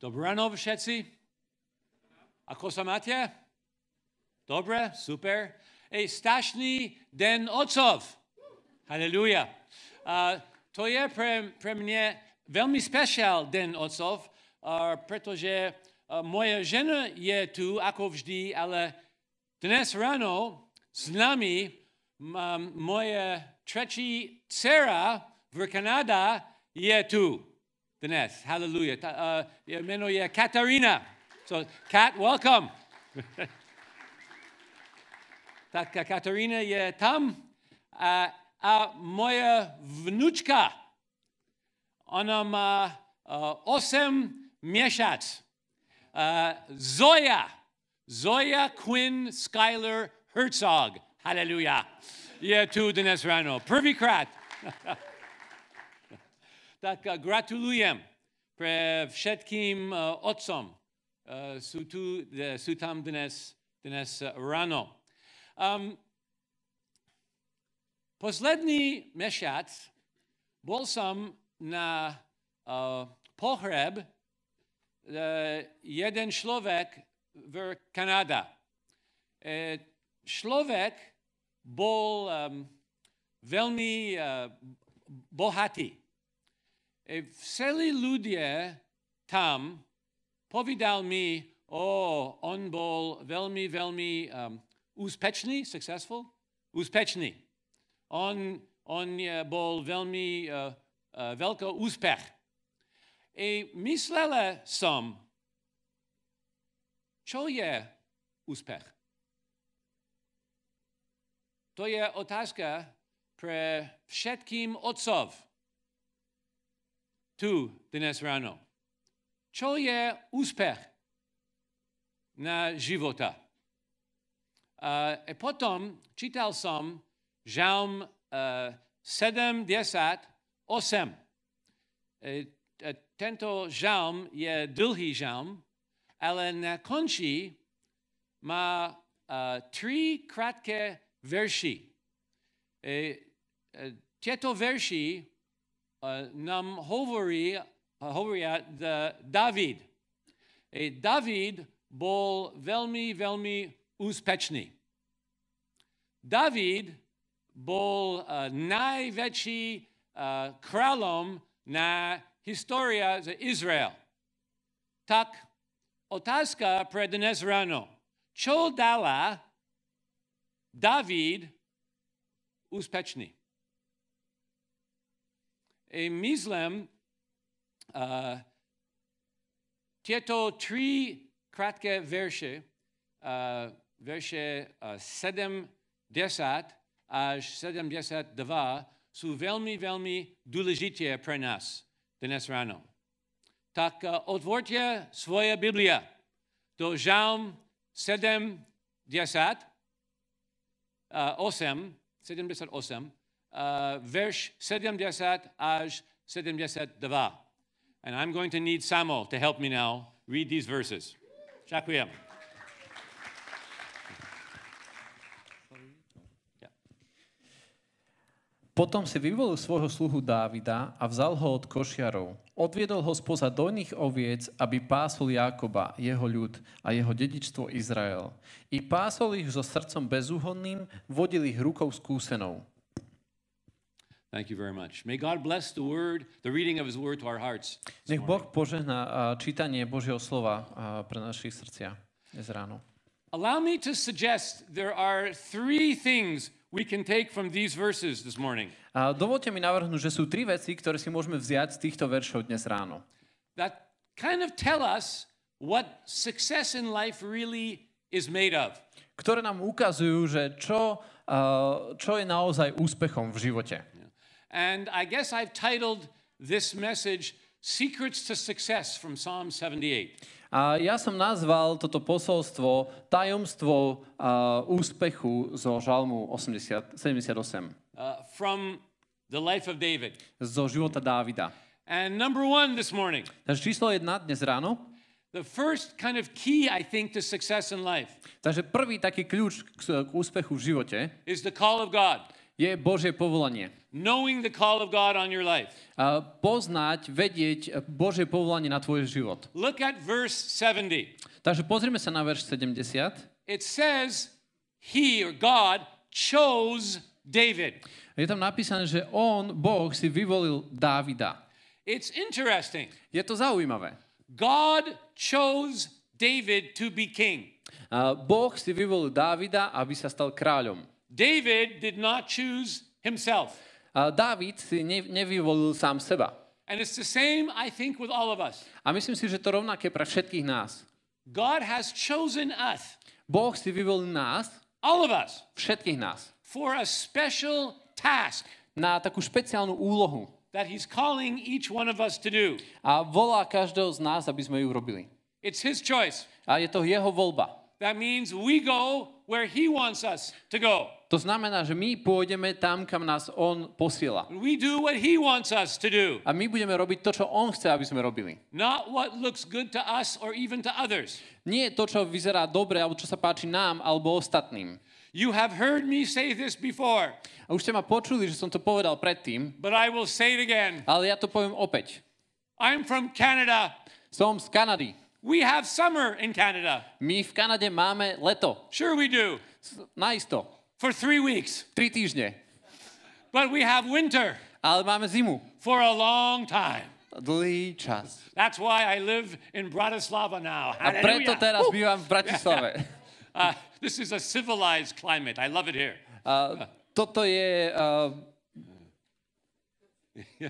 Dobrano všetci? Ako sa máte? Dobre, super. Ej, staszni den otcov. Halleluja. Uh, to je pre, pre mňa veľmi den otcov, uh, pretože uh, moja žena je tu ako vždy, ale dnes ráno s nami um, moje tretí dcera v Kanada je tu. Dinesh, hallelujah. Uh, yeah, Katarina. So, Kat, welcome. Tak Katarina ye tam a, moya vnuchka. vnučka, ona má uh, osem mieshat. Uh, Zoya, Zoya Quinn Schuyler Herzog, hallelujah, Yeah, to Dinesh ráno. Krat. tak gratulujem pre všetkým e, otcom. E, sú, tu, e, sú tam dnes, dnes ráno. Um, posledný mesiac bol som na uh, pohreb uh, jeden človek v Kanada. E, človek bol um, veľmi uh, bohatý. E, Vseli ľudia tam povedal mi, o, oh, on bol veľmi, veľmi um, úspečný, successful, úspečný. On, on e, bol veľmi uh, uh, veľký úspech. I myslela som, čo je úspech? To je otázka pre všetkým otcov tu dnes ráno. Čo je úspech na života? A e, potom čítal som Žalm uh, 7, 10, 8. Tento žalm je dlhý žalm, ale na konci má uh, tri krátke verši. E, e, Tieto verši Eh, nám hovorí, eh, hovoria David. E, David bol veľmi, veľmi úspešný. David bol eh, najväčší kráľom na história z Izrael. Tak otázka pre dnes ráno. Čo dala David úspešný? I myslím, uh, tieto tri krátke verše, uh, verše uh, 70 až 72 sú veľmi, veľmi dôležité pre nás dnes ráno. Tak uh, otvorte svoje Biblia do Žalm 7, 10, uh, 8, 78 Uh, verš 70 až 72. And I'm going to need Samo to help me now read these verses. Ďakujem. Potom si vyvolil svojho sluhu Dávida a vzal ho od košiarov. Odviedol ho spoza dojných oviec, aby pásol Jákoba, jeho ľud a jeho dedičstvo Izrael. I pásol ich so srdcom bezúhonným, vodil ich rukou skúsenou. Thank you very much. May God bless the word, the reading of his word to our hearts. Nech Boh požehná čítanie Božieho slova pre našich srdcia dnes ráno. Allow me to suggest there are three things we can take from these verses this morning. A dovolte mi navrhnúť, že sú tri veci, ktoré si môžeme vziať z týchto veršov dnes ráno. That kind of tell us what success in life really is made of. Ktoré nám ukazujú, že čo, čo je naozaj úspechom v živote. And I guess I've titled this message Secrets to Success from Psalm 78. A ja som nazval toto posolstvo tajomstvo uh, úspechu zo Žalmu 80, 78. Uh, from the life of David. Zo života Dávida. And number one this morning. Takže číslo jedna dnes ráno. The first kind of key, I think, to success in life. Takže prvý taký kľúč k, k úspechu v živote. Is the call of God. je Božie povolanie. Knowing the call of God on your life. A poznať, vedieť Božie povolanie na tvoj život. Look at verse 70. Takže pozrime sa na verš 70. It says he or God chose David. Je tam napísané, že on, Boh, si vyvolil Dávida. It's interesting. Je to zaujímavé. God chose David to be king. Uh, boh si vyvolil Dávida, aby sa stal kráľom. David did not choose himself. Uh, David ne, nevyvolil sám seba. And it's the same, I think, with all of us. A myslím si, že to rovnaké pre všetkých nás. God has chosen us. Boh si vyvolil nás. All of us. Všetkých nás. For a special task. Na takú špeciálnu úlohu. That he's calling each one of us to do. A volá každého z nás, aby sme ju robili. It's his choice. A je to jeho voľba. That means we go where he wants us to go. To znamená, že my pôjdeme tam, kam nás on posiela. We do what he wants us to do. A my budeme robiť to, čo on chce, aby sme robili. Not what looks good to us or even to others. Nie to, čo vyzerá dobre alebo čo sa páči nám alebo ostatným. You have heard me say this before. A už ste ma počuli, že som to povedal predtým. But I will say it again. Ale ja to poviem opäť. I'm from Canada. Som z Kanady. We have summer in Canada. My v Kanade máme leto. Sure we do. Najisto. For three weeks. Tri týždne. But we have winter. Ale máme zimu. For a long time. Dlhý čas. That's why I live in Bratislava now. A preto teraz uh. bývam v Bratislave. uh, this is a civilized climate. I love it here. Uh, toto je uh,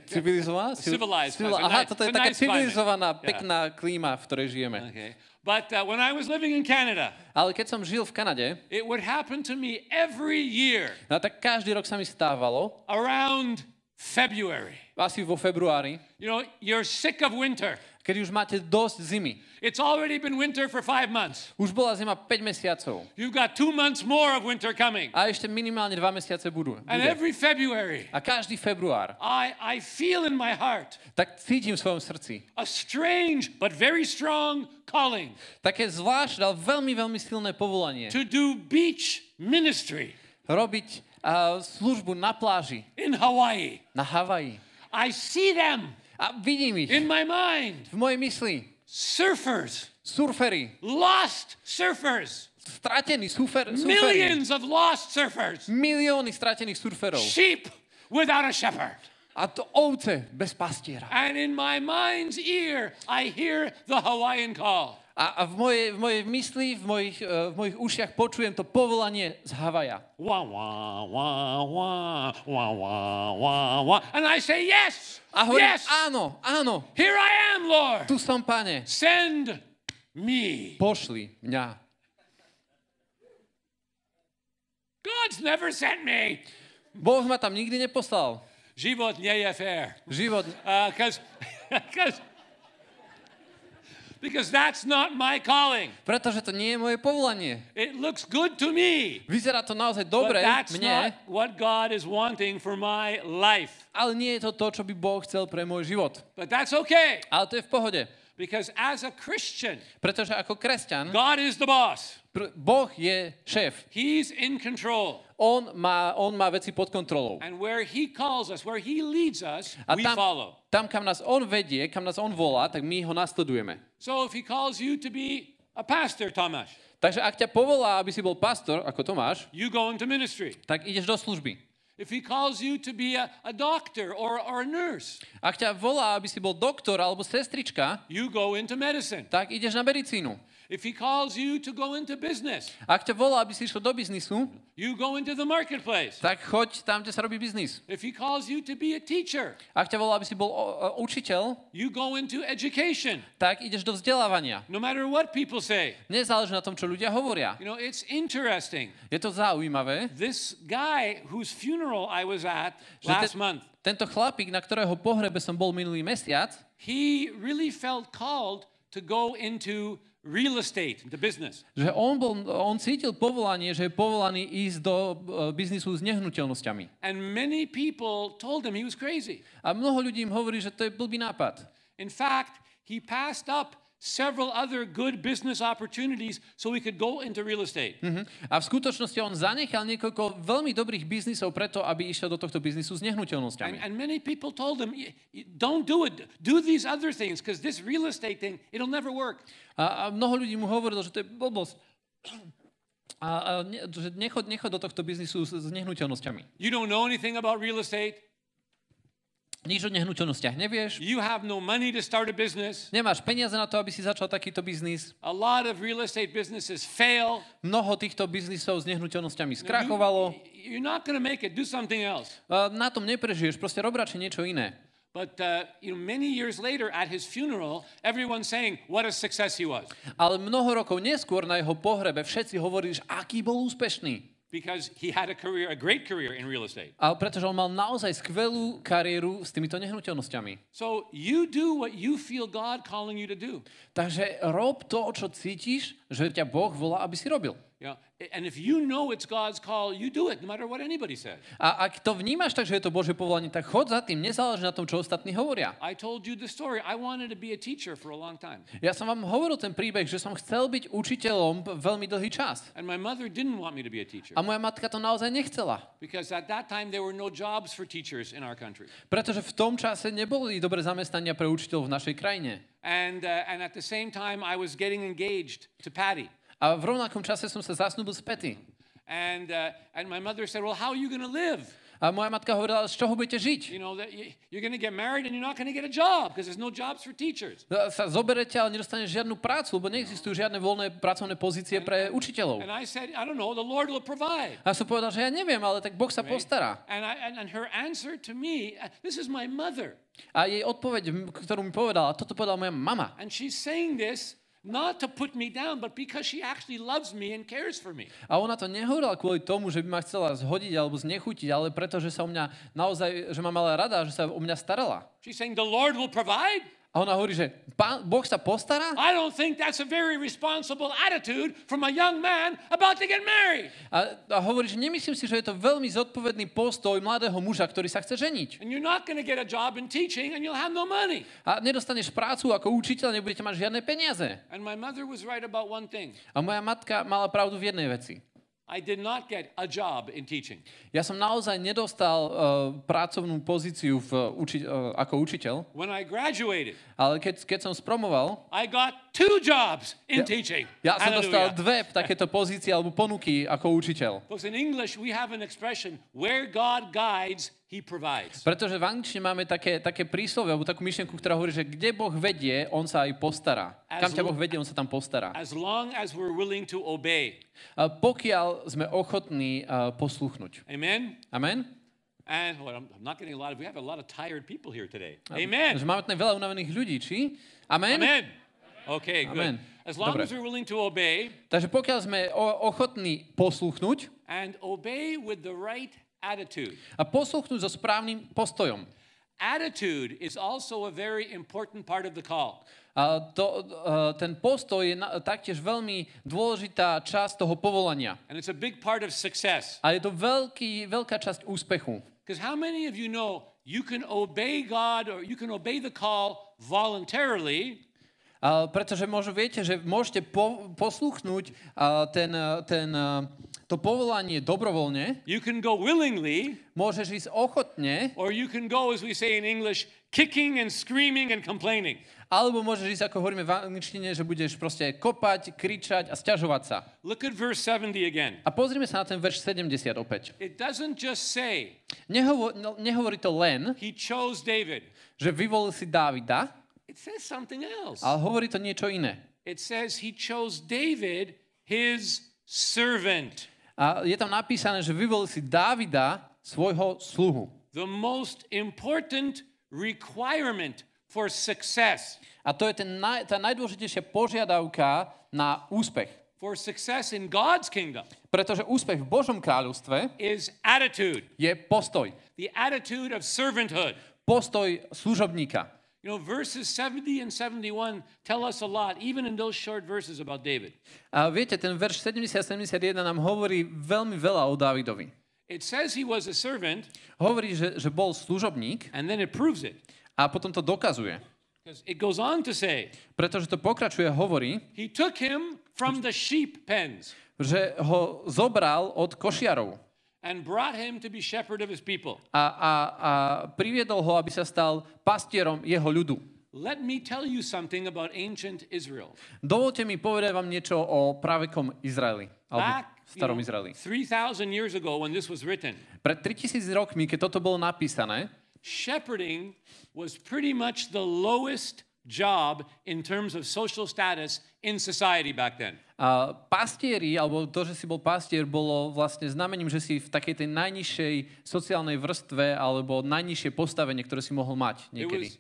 civilizovaná? Civilized. Civil, aha, toto je taká civilizovaná, pekná klíma, v ktorej žijeme. Okay. But uh, when I was living in Canada, ale keď som žil v Kanade, it would happen to me every year. No tak každý rok sa mi stávalo. Around February. Asi vo februári. You know, you're sick of winter kedy už máte dosť zimy. It's already been winter for five months. Už bola zima 5 mesiacov. You've got two months more of winter coming. A ešte minimálne 2 mesiace budú. And every February. A každý február. I, I feel in my heart. Tak cítim v svojom srdci. A strange but very strong calling. Také zvláštne, ale veľmi veľmi silné povolanie. To do beach ministry. Robiť uh, službu na pláži. In Hawaii. Na Havaji. I see them. A vidím ich. In my mind. V mojej mysli. Surfers. Surfery. Lost surfers. Stratení surfer, surferi. Millions of lost surfers. Milióny stratených surferov. Sheep without a shepherd. A to ovce bez pastiera. And in my mind's ear I hear the Hawaiian call. A, a v, mojej, v mojej mysli, v mojich, uh, v mojich ušiach počujem to povolanie z Havaja. And I say yes, a hovorím, yes. áno, áno. Here I am, Lord. Tu som, pane. Send me. Pošli mňa. God's never sent me. Boh ma tam nikdy neposlal. Život nie je fair. Život... Uh, cause, cause Because that's not my calling. Pretože to nie je moje povolanie. It looks good to me. Vyzerá to naozaj dobre but that's mne. Not what God is wanting for my life. Ale nie je to to, čo by Boh chcel pre môj život. But that's okay. Ale to je v pohode. Because as a Christian, pretože ako kresťan, God is the boss. Boh je šéf. He's in control. On má, on má veci pod kontrolou. And where he calls us, where he leads us, a we tam, follow. Tam, kam nás on vedie, kam nás on volá, tak my ho nasledujeme. So if he calls you to be a pastor, Tomáš. Takže ak ťa povolá, aby si bol pastor, ako Tomáš, you go into ministry. tak ideš do služby. If he calls you to be a, a doctor or, or a nurse, ak ťa volá, aby si bol doktor alebo sestrička, you go into medicine. tak ideš na medicínu. If he calls you to go into business, ak ťa volá, aby si išiel do biznisu, you go into the marketplace. tak choď tam, kde sa robí biznis. If he calls you to be a teacher, ak ťa volá, aby si bol uh, učiteľ, you go into education. tak ideš do vzdelávania. No matter what people say. Nezáleží na tom, čo ľudia hovoria. You know, it's interesting. Je to zaujímavé. This guy whose funeral I was at last te- month, tento chlapík, na ktorého pohrebe som bol minulý mesiac, he really felt called to go into real estate, the business. Že on, bol, on cítil povolanie, že je povolaný ísť do e, biznisu s nehnuteľnosťami. And many people told him he was crazy. A mnoho ľudí im hovorí, že to je blbý nápad. In fact, he passed up several other good business opportunities so we could go into real estate. Mm-hmm. A v skutočnosti on zanechal niekoľko veľmi dobrých biznisov preto, aby išiel do tohto biznisu s nehnuteľnosťami. And, and many people told him, don't do it, do these other things, because this real estate thing, it'll never work. A, a mnoho ľudí mu hovorilo, že to je blbosť. A, a ne, že nechod, nechod do tohto biznisu s, s nehnuteľnosťami. You don't know anything about real estate? Nič o nehnuteľnostiach nevieš. You have no money to start a business. Nemáš peniaze na to, aby si začal takýto biznis. A lot of real estate businesses fail. Mnoho týchto biznisov s nehnuteľnosťami no, skrachovalo. No, You're not gonna make it. Do something else. Na tom neprežiješ, proste rob radšej niečo iné. But uh, you know, many years later, at his funeral, everyone saying what a success he was. Ale mnoho rokov neskôr na jeho pohrebe všetci hovorili, aký bol úspešný. Because he had a career, a great career in real estate. A pretože on mal naozaj skvelú kariéru s týmito nehnuteľnosťami. So you do what you feel God calling you to do. Takže rob to, čo cítiš, že ťa Boh volá, aby si robil and if You know, call, it, no a ak to vnímaš tak, že je to Božie povolanie, tak chod za tým, nezáleží na tom, čo ostatní hovoria. Ja som vám hovoril ten príbeh, že som chcel byť učiteľom veľmi dlhý čas. a moja matka to naozaj nechcela. No Pretože v tom čase neboli dobré zamestnania pre učiteľov v našej krajine. And, uh, and at the same time, I was getting engaged to Patty. A v rovnakom čase som sa zasnúbil s Petty. And, uh, and my mother said, well, how are you going to live? A moja matka hovorila, z čoho budete žiť? You know, you're going to get married and you're not going to get a job because there's no jobs for teachers. No, sa zoberete, ale nedostane žiadnu prácu, lebo neexistujú žiadne voľné pracovné pozície pre učiteľov. And I said, I don't know, the Lord will provide. A som povedal, že ja neviem, ale tak Boh sa postará. And, I, and, and her answer to me, uh, this is my mother. A jej odpoveď, ktorú mi povedala, toto povedala moja mama. And she's saying this Not to put me down, but because she actually loves me and cares for me. A ona to nehovorila kvôli tomu, že by ma chcela zhodiť alebo znechutiť, ale preto, že sa o mňa naozaj, že ma mala rada, že sa o mňa starala. She's saying the Lord will provide. A ona hovorí, že Boh sa postará? I don't think that's a very responsible attitude from a young man about to get married. A, a hovorí, že nemyslím si, že je to veľmi zodpovedný postoj mladého muža, ktorý sa chce ženiť. And you're not going to get a job in teaching and you'll have no money. A nedostaneš prácu ako učiteľ, nebudete mať žiadne peniaze. And my mother was right about one thing. A moja matka mala pravdu v jednej veci. I did not get a job in teaching. Ja som naozaj nedostal uh, pracovnú pozíciu v, eh, uči, uh, ako učiteľ. When I graduated, ale keď, keď som spromoval, I got two jobs in ja, teaching. Ja som dostal dve takéto pozície alebo ponuky ako učiteľ. Because in English we have an expression where God guides He provides. Pretože v angličtine máme také, také príslovie, alebo takú myšlienku, ktorá hovorí, že kde Boh vedie, on sa aj postará. Kam ťa Boh vedie, on sa tam postará. As long as we're willing to obey. A pokiaľ sme ochotní uh, posluchnúť. Amen. Amen. And well, I'm not getting a lot of, we have a lot of tired people here today. Amen. Amen. máme veľa unavených ľudí, či? Amen. Amen. Okay, good. Amen. As long Dobre. as we're willing to obey. Takže pokiaľ sme ochotní posluchnúť. And obey with the right Attitude. A posluchnúť so správnym postojom. Attitude is also a very important part of the call. A to, uh, ten postoj je na, taktiež veľmi dôležitá časť toho povolania. And it's a big part of success. A je to veľký, veľká časť úspechu. Because how many of you know you can obey God or you can obey the call voluntarily? Uh, pretože možno viete, že môžete po, posluchnúť uh, ten, uh, ten uh, to povolanie dobrovoľne. You can go willingly. Môžeš ísť ochotne. Or you can go, as we say in English, kicking and screaming and complaining. Alebo môžeš ísť, ako hovoríme v angličtine, že budeš proste kopať, kričať a sťažovať sa. Look at verse 70 again. A pozrime sa na ten verš 70 opäť. It doesn't just say, Nehovo- nehovorí to len, he chose David. že vyvolil si Dávida, It says something else. ale hovorí to niečo iné. It says he chose David, his servant. A je tam napísané, že vyvolil si Dávida, svojho sluhu. The most important requirement for success. A to je ten, naj, tá najdôležitejšia požiadavka na úspech. For success in God's kingdom. Pretože úspech v Božom kráľovstve is attitude. je postoj. The attitude of servanthood. Postoj služobníka. You know, verses 70 and 71 tell us a lot, even in those short verses about David. A viete, ten verš 70 a 71 nám hovorí veľmi veľa o Dávidovi. It says he was a servant. Hovorí, že, že bol služobník. And then it proves it. A potom to dokazuje. It goes on to say, pretože to pokračuje, hovorí, he took him from the sheep pens. že ho zobral od košiarov and brought him to be shepherd of his people. A, a, a priviedol ho, aby sa stal pastierom jeho ľudu. Let me tell you something about ancient Israel. Dovolte mi povedať vám niečo o pravekom Izraeli. Back starom Izraeli. 3000 years ago when this was written. Pred 3000 rokmi, keď toto bolo napísané, shepherding was pretty much the lowest job in terms of social status in society back then. A pastieri, alebo to, že si bol pastier, bolo vlastne znamením, že si v takej tej najnižšej sociálnej vrstve alebo najnižšie postavenie, ktoré si mohol mať niekedy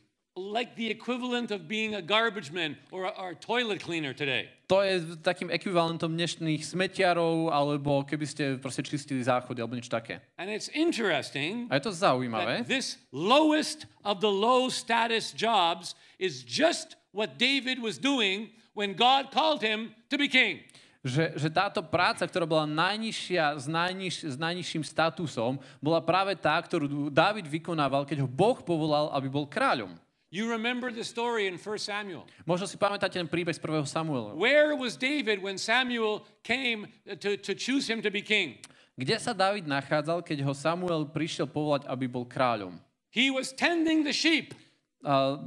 like the equivalent of being a garbage man or a, or a toilet cleaner today. To je takým ekvivalentom dnešných smetiarov, alebo keby ste proste čistili záchody, alebo niečo také. And it's interesting A je to zaujímavé. that this lowest of the low status jobs is just what David was doing when God called him to be king. Že, že táto práca, ktorá bola najnižšia, s, najniž, s najnižším statusom, bola práve tá, ktorú David vykonával, keď ho Boh povolal, aby bol kráľom. You remember the story in 1 Samuel. Možno si pamätáte ten príbeh z 1. Samuela. Where was David when Samuel came to, to choose him to be king? Kde sa David nachádzal, keď ho Samuel prišiel povolať, aby bol kráľom? He was tending the sheep. Uh,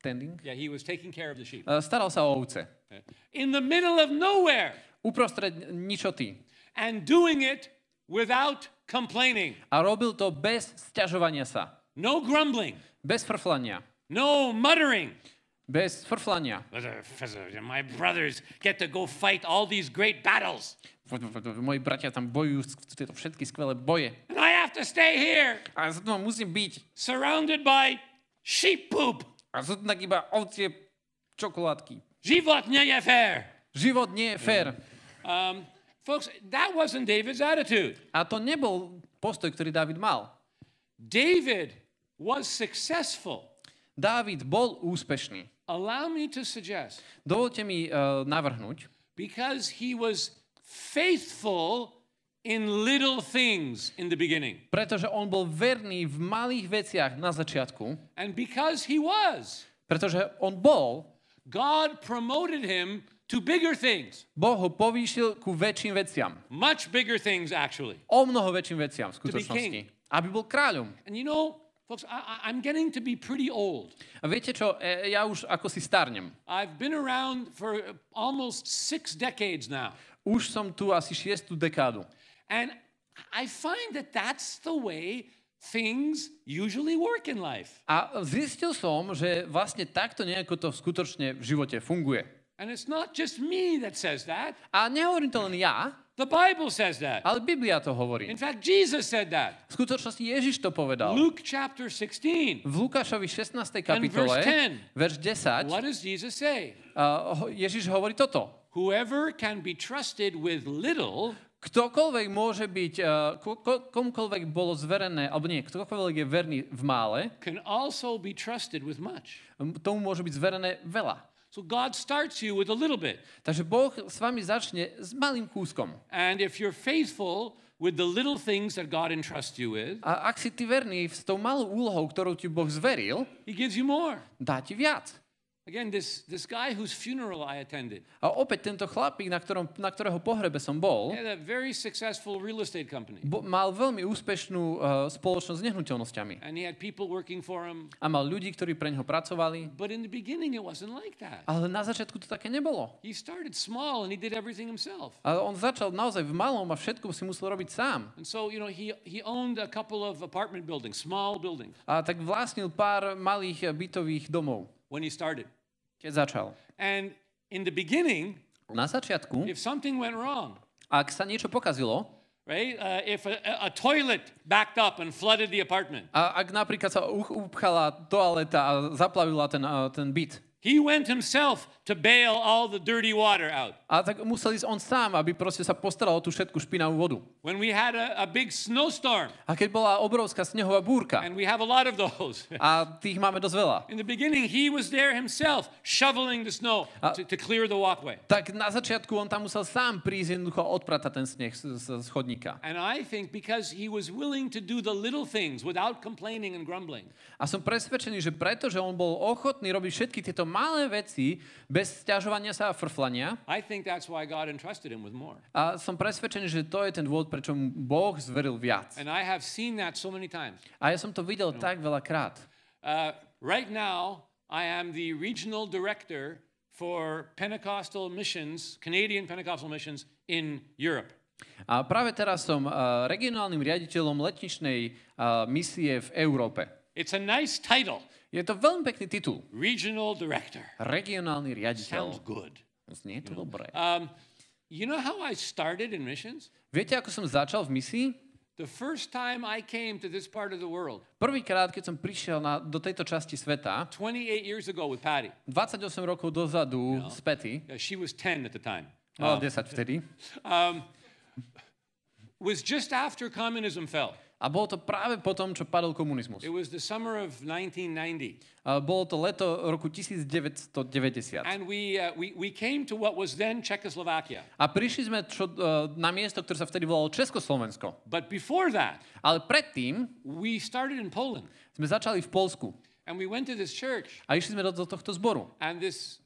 tending? Yeah, he was taking care of the sheep. Uh, staral sa o ovce. In the middle of nowhere. Uprostred ničoty. And doing it without complaining. A robil to bez sťažovania sa. No grumbling. Bez frflania. No muttering. Bez frflania. My brothers get to go fight all these great battles. Moji bratia tam bojujú tieto všetky skvelé boje. And I have to stay here. A znovu musím byť. Surrounded by sheep poop. A to tak iba ovcie čokoládky. Život nie je fér. Život nie je fér. Um, folks, that wasn't David's attitude. A to nebol postoj, ktorý David mal. David was successful. Dávid bol úspešný. Allow me to suggest. Dovolte mi uh, navrhnúť. Because he was faithful in little things in the beginning. Pretože on bol verný v malých veciach na začiatku. And because he was. Pretože on bol. God promoted him to bigger things. Boh ho povýšil ku väčším veciam. Much bigger things actually. O mnoho väčším veciam v skutočnosti. Aby bol kráľom. And you know, Folks, I, I'm getting to be pretty old. A viete čo, e, ja už ako si starnem. I've been around for almost six decades now. Už som tu asi šiestu dekádu. And I find that that's the way things usually work in life. A zistil som, že vlastne takto nejako to skutočne v živote funguje. And it's not just me that says that. A nehovorím to len ja. The Bible says that. Ale Biblia to hovorí. In fact, Jesus said that. V skutočnosti Ježiš to povedal. Luke chapter 16. V Lukášovi 16. kapitole, verš 10. What does Jesus say? Uh, Ježiš hovorí toto. Whoever can be trusted with little ktokoľvek môže byť, uh, ko, komukoľvek bolo zverené, alebo nie, ktokoľvek je verný v mále, can also be trusted with much. tomu môže byť zverené veľa. So God starts you with a little bit. Takže Boh s vami začne s malým kúskom. And if you're faithful with the little things that God entrusts you with, a ak si ty verný s tou malou úlohou, ktorú ti Boh zveril, he gives you more. Dá ti viac. Again, this, this guy whose funeral I attended. A opäť tento chlapík, na, ktorom, na ktorého pohrebe som bol, had a very successful real estate company. Bo, mal veľmi úspešnú uh, spoločnosť s nehnuteľnosťami. And he had people working for him. A mal ľudí, ktorí pre neho pracovali. But in the beginning it wasn't like that. Ale na začiatku to také nebolo. He started small and he did everything himself. Ale on začal naozaj v malom a všetko si musel robiť sám. And so, you know, he, he owned a couple of apartment buildings, small buildings. A tak vlastnil pár malých bytových domov. When he started. Keď začal. And in the beginning, na začiatku, if something went wrong, ak sa niečo pokazilo, Right? Uh, if a, a, toilet backed up and flooded the apartment. A ak napríklad sa upchala toaleta a zaplavila ten, uh, ten byt. He went himself to bail all the dirty water out. A tak musel ísť on sám, aby proste sa postaral o tú všetku špinavú vodu. When we had a, a big snowstorm. A keď bola obrovská snehová búrka. And we have a lot of those. A tých máme dosť veľa. In the beginning he was there himself shoveling the snow a, to, to clear the walkway. Tak na začiatku on tam musel sám prísť jednoducho odpratať ten sneh z, z, z chodníka. And I think because he was willing to do the little things without complaining and grumbling. A som presvedčený, že preto, že on bol ochotný robiť všetky tieto malé veci bez stiažovania sa a frflania. I think that's why God entrusted him with more. A som presvedčený, že to je ten dôvod, prečo mu Boh zveril viac. And I have seen that so many times. A ja som to videl no. tak veľakrát. Uh, right now I am the regional director for Pentecostal missions, Canadian Pentecostal missions in Europe. A práve teraz som uh, regionálnym riaditeľom letničnej uh, misie v Európe. It's a nice title. Je to veľmi pekný titul. Regional director. Regionálny riaditeľ. Sounds good. Znie to dobre. Um, you know how I started in missions? Viete, ako som začal v misii? The first time I came to this part of the world. Prvýkrát, keď som prišiel na, do tejto časti sveta. 28 years ago with Patty. 28 rokov dozadu no. s Patty. Yeah, she was 10 at the time. No, Mala um, 10 vtedy. Um, was just after communism fell. A bolo to práve po čo padol komunizmus. It was the summer of 1990. A bolo to leto roku 1990. And we, uh, we, we came to what was then Czechoslovakia. A prišli sme čo, uh, na miesto, ktoré sa vtedy volalo Československo. But before that, ale predtým we started in Poland. sme začali v Polsku. And we went to this church. A išli sme do, do tohto zboru. And this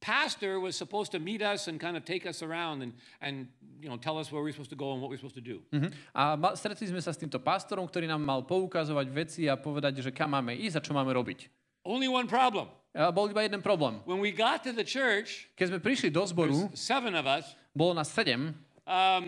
pastor was supposed to meet us and kind of take us around and, and you know, tell us where we're supposed to go and what we're supposed to do. Uh-huh. A ma, stretli sme sa s týmto pastorom, ktorý nám mal poukazovať veci a povedať, že kam máme ísť a čo máme robiť. Only one problem. A bol iba jeden problém. When we got to the church, keď sme prišli do zboru, seven of us, bolo nás sedem, um,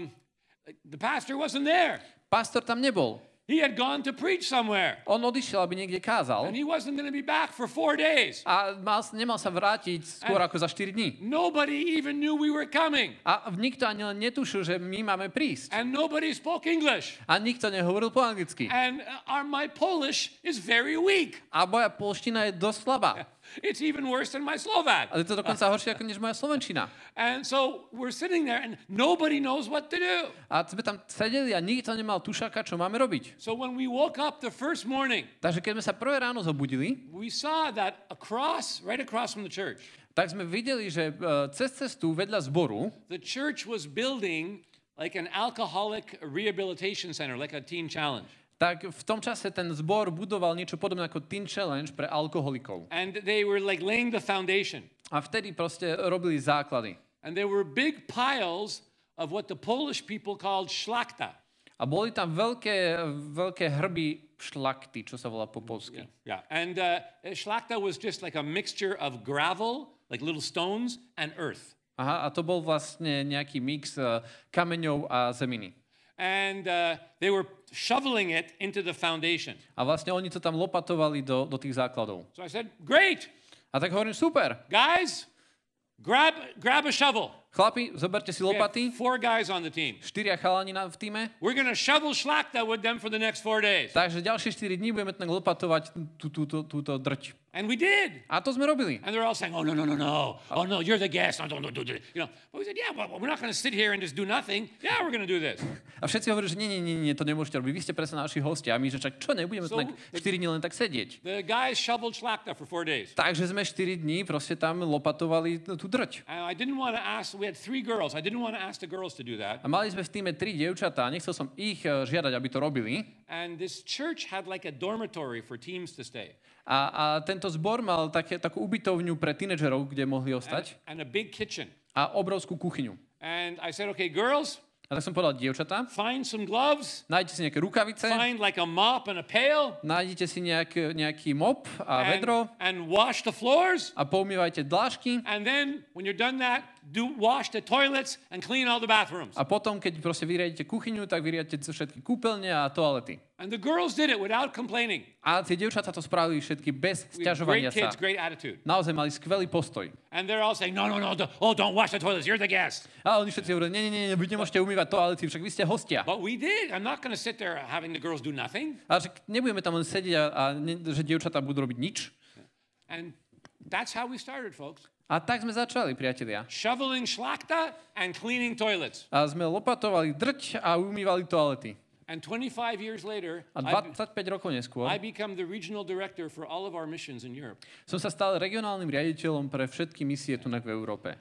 the pastor wasn't there. Pastor tam nebol. He had gone to preach somewhere. On odišiel, aby niekde kázal. And he wasn't going to be back for four days. A mal, nemal sa vrátiť skôr And ako za 4 dní. Nobody even knew we were coming. A nikto ani len netušil, že my máme prísť. And nobody spoke English. A nikto nehovoril po anglicky. And uh, our, my Polish is very weak. A moja polština je dosť slabá. It's even worse than my Slovak. Ale to dokonca horšie ako než moja slovenčina. And so we're sitting there and nobody knows what to do. A sme tam sedeli a nikto nemal tušaka, čo máme robiť. So when we woke up the first morning, Takže keď sme sa prvé ráno zobudili, we saw that across, right across from the church, tak sme videli, že eh, cez cestu vedľa zboru the church was building like an alcoholic rehabilitation center, like a teen challenge. tak v tom čase ten zbor budoval niečo podobné ako Teen Challenge pre alkoholikov. And they were like laying the foundation. A vtedy proste robili základy. And there were big piles of what the Polish people called šlakta. A boli tam veľké, veľké hrby šlakty, čo sa volá po polsky. Yeah, yeah. And uh, šlakta was just like a mixture of gravel, like little stones, and earth. Aha, a to bol vlastne nejaký mix uh, kameňov a zeminy. And uh, they were shoveling it into the foundation. A vlastne oni to tam lopatovali do, do tých základov. So I said, great. A tak hovorím, super. Guys, grab, grab a shovel. Chlapi, zoberte si lopaty. Four guys on the team. Štyria chalani na, v týme. We're gonna shovel šlakta with them for the next four days. Takže ďalšie 4 dní budeme tak lopatovať túto tú, tú, tú, tú drť. And we did. A to sme robili. And they're all saying, oh, no, no, no, no. Oh, no, you're the guest. No, don't, don't do this. You know, but we said, yeah, but we're not going to sit here and just do nothing. Yeah, we're going to do this. A všetci hovorili, že nie, nie, nie, nie, to nemôžete robiť. Vy ste presne naši hostia. A my, že čak čo, nebudeme so, tak 4 dní len tak sedieť. The guys shoveled šlakta for four days. Takže sme 4 dní proste tam lopatovali tú drť. And I didn't want to ask, we had three girls. I didn't want to ask the girls to do that. A mali sme v týme tri dievčatá. Nechcel som ich eh, žiadať, aby to robili. And this church had like a dormitory for teams to stay. A, a ten tento zbor mal také, takú ubytovňu pre tínedžerov, kde mohli ostať. And, and a big kitchen. A obrovskú kuchyňu. And I said, okay, girls, a tak som povedal, dievčatá, find some gloves, nájdete si nejaké rukavice, find like a mop and a pail, nájdete si nejak, nejaký mop a and, vedro and wash the floors, a poumývajte dlážky. And then, when you're done that, do wash the toilets and clean all the bathrooms. A potom, keď proste vyriadíte kuchyňu, tak vyriadíte všetky kúpeľne a toalety. And the girls did it without complaining. A tie dievčatá to spravili všetky bez sťažovania sa. Kids, great attitude. Naozaj mali skvelý postoj. And they're all saying, no, no, no, the, oh, don't wash the toilets, you're the guest. A oni všetci hovorili, nie, nie, nie, vy nemôžete umývať toalety, však vy ste hostia. But we did. I'm not going to sit there having the girls do nothing. A že nebudeme tam len sedieť a, a ne, že dievčatá budú robiť nič. And that's how we started, folks. A tak sme začali, priatelia. Shoveling šlachta and cleaning toilets. A sme lopatovali drť a umývali toalety. And 25 years later, a 25 rokov neskôr, I become the regional director for all of our missions in Europe. Som sa stal regionálnym riaditeľom pre všetky misie tu v Európe.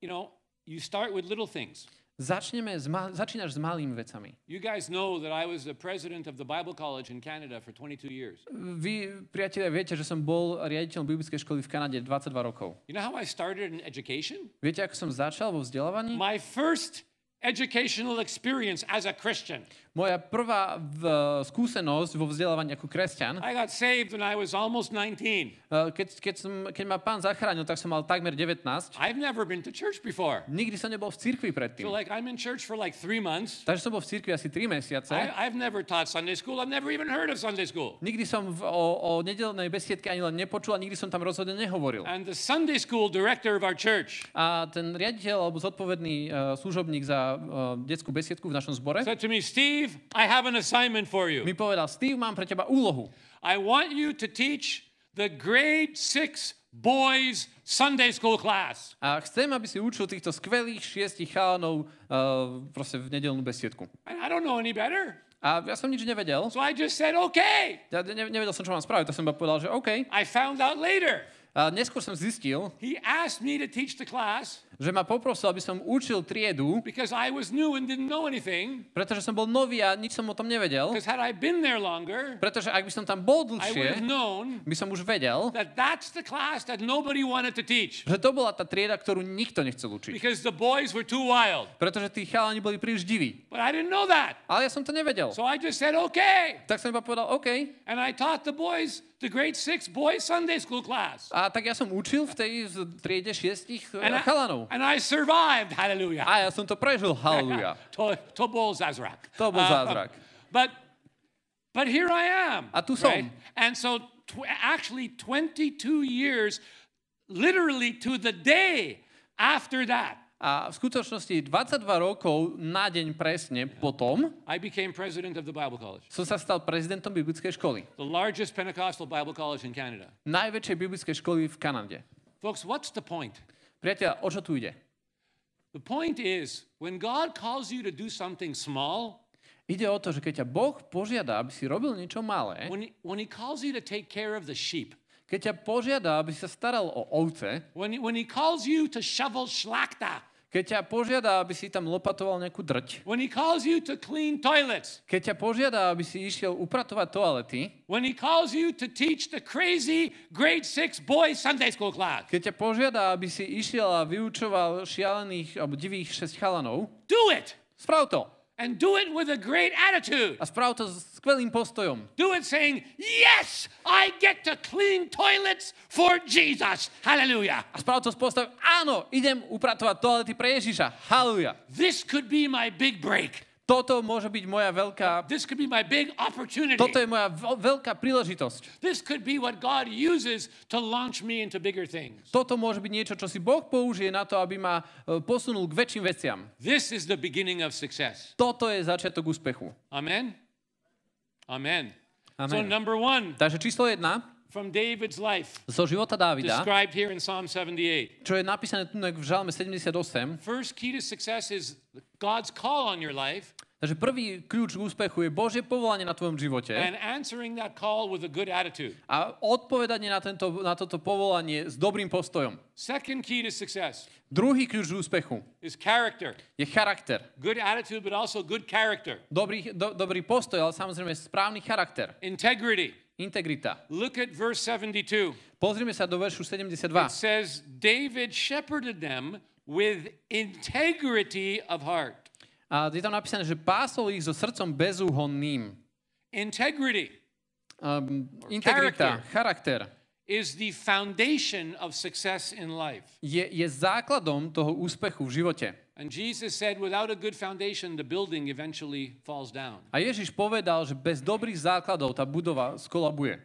You know, you start with little things. Začneme s ma- začínaš s malými vecami. You guys know that I was the president of the Bible College in Canada for 22 years. Vy, priatelia, viete, že som bol riaditeľom biblickej školy v Kanade 22 rokov. You know how I started in education? Viete, ako som začal vo vzdelávaní? My first educational experience as a Christian. Moja prvá v, skúsenosť vo vzdelávaní ako kresťan. I got saved when I was almost 19. E, keď, keď, som, keď ma pán zachránil, tak som mal takmer 19. I've never been to church before. Nikdy som nebol v cirkvi predtým. So like I'm in church for like three months. Takže som bol v cirkvi asi 3 mesiace. I, I've never taught Sunday school. I've never even heard of Sunday school. Nikdy som v, o, o nedelnej besiedke ani len nepočul a nikdy som tam rozhodne nehovoril. And the Sunday school director of our church. A ten riaditeľ alebo zodpovedný uh, služobník za uh, detskú besiedku v našom zbore. Said to me, Steve, Steve, I have an assignment for you. Mi povedal, Steve, mám pre teba úlohu. I want you to teach the grade 6 boys Sunday school class. A chcem, aby si učil týchto skvelých šiestich chalanov uh, proste v nedelnú besiedku. And I don't know any better. A ja som nič nevedel. So I just said, okay. Ja ne, nevedel som, čo mám spraviť, tak som iba povedal, že OK. I found out later. A neskôr som zistil. He asked me to teach the class že ma poprosil, aby som učil triedu, because I was new and didn't know anything, pretože som bol nový a nič som o tom nevedel, had I been there longer, pretože ak by som tam bol dlhšie, known, by som už vedel, that that's the class that nobody wanted to teach. že to bola tá trieda, ktorú nikto nechcel učiť. Because the boys were too wild. Pretože tí chalani boli príliš diví. But I didn't know that. Ale ja som to nevedel. So I just said, okay. Tak som iba povedal, OK. And I taught the boys the grade boys Sunday school class. A tak ja som učil v tej triede šiestich and eh, chalanov. And I survived, hallelujah. A ja som to prežil, hallelujah. to, to bol zázrak. To bol uh, uh, zázrak. Uh, but, but here I am. A tu som. Right? And so tw actually 22 years, literally to the day after that, a v skutočnosti 22 rokov na deň presne potom I became president of the Bible College. som sa stal prezidentom biblickej školy. The largest Pentecostal Bible College in Canada. Najväčšej biblickej školy v Kanade. Folks, what's the point? Priatelia, o čo tu ide? The point is, when God calls you to do something small, Ide o to, že keď ťa Boh požiada, aby si robil niečo malé, when he, when he calls you to take care of the sheep, keď ťa požiada, aby si sa staral o ovce, when he, when he calls you to shovel šlachta, keď ťa požiada, aby si tam lopatoval nejakú drť. When he calls you to clean toilets. Keď ťa požiada, aby si išiel upratovať toalety. When he calls you to teach the crazy grade 6 boys Sunday school class. Keď ťa požiada, aby si išiel a vyučoval šialených alebo divých 6 chalanov. Do it. Sprav to. And do it with a great attitude. A sprav to s skvelým postojom. Do it saying, yes, I get to clean toilets for Jesus. Hallelujah. A sprav to s postojom, áno, idem upratovať toalety pre Ježiša. Hallelujah. This could be my big break. Toto môže byť moja veľká... This could be my big opportunity. Toto je moja veľká príležitosť. This could be what God uses to launch me into bigger things. Toto môže byť niečo, čo si Boh použije na to, aby ma e, posunul k väčším veciam. This is the beginning of success. Toto je začiatok úspechu. Amen. Amen. Amen. So number one. Takže číslo jedna. From David's life. Zo života Dávida. Described here in Psalm 78. Čo je napísané tu v Žalme 78. First key to success is God's call on your life. Takže prvý kľúč k úspechu je Božie povolanie na tvojom živote. And that call with a good A odpovedanie na, tento, na toto povolanie s dobrým postojom. key to Druhý kľúč k úspechu is je charakter. Good attitude, but also good character. Dobrý, do, dobrý postoj, ale samozrejme správny charakter. Integrity. Integrita. Look at verse 72. Pozrime sa do veršu 72. It says, David shepherded them with integrity of heart. A je tam napísané, že pásol ich so srdcom bezúhonným. Integrity. Um, integrita, charakter. Is the foundation of success in life. Je, je základom toho úspechu v živote. And Jesus said, without a good foundation, the building eventually falls down. A Ježiš povedal, že bez dobrých základov tá budova skolabuje.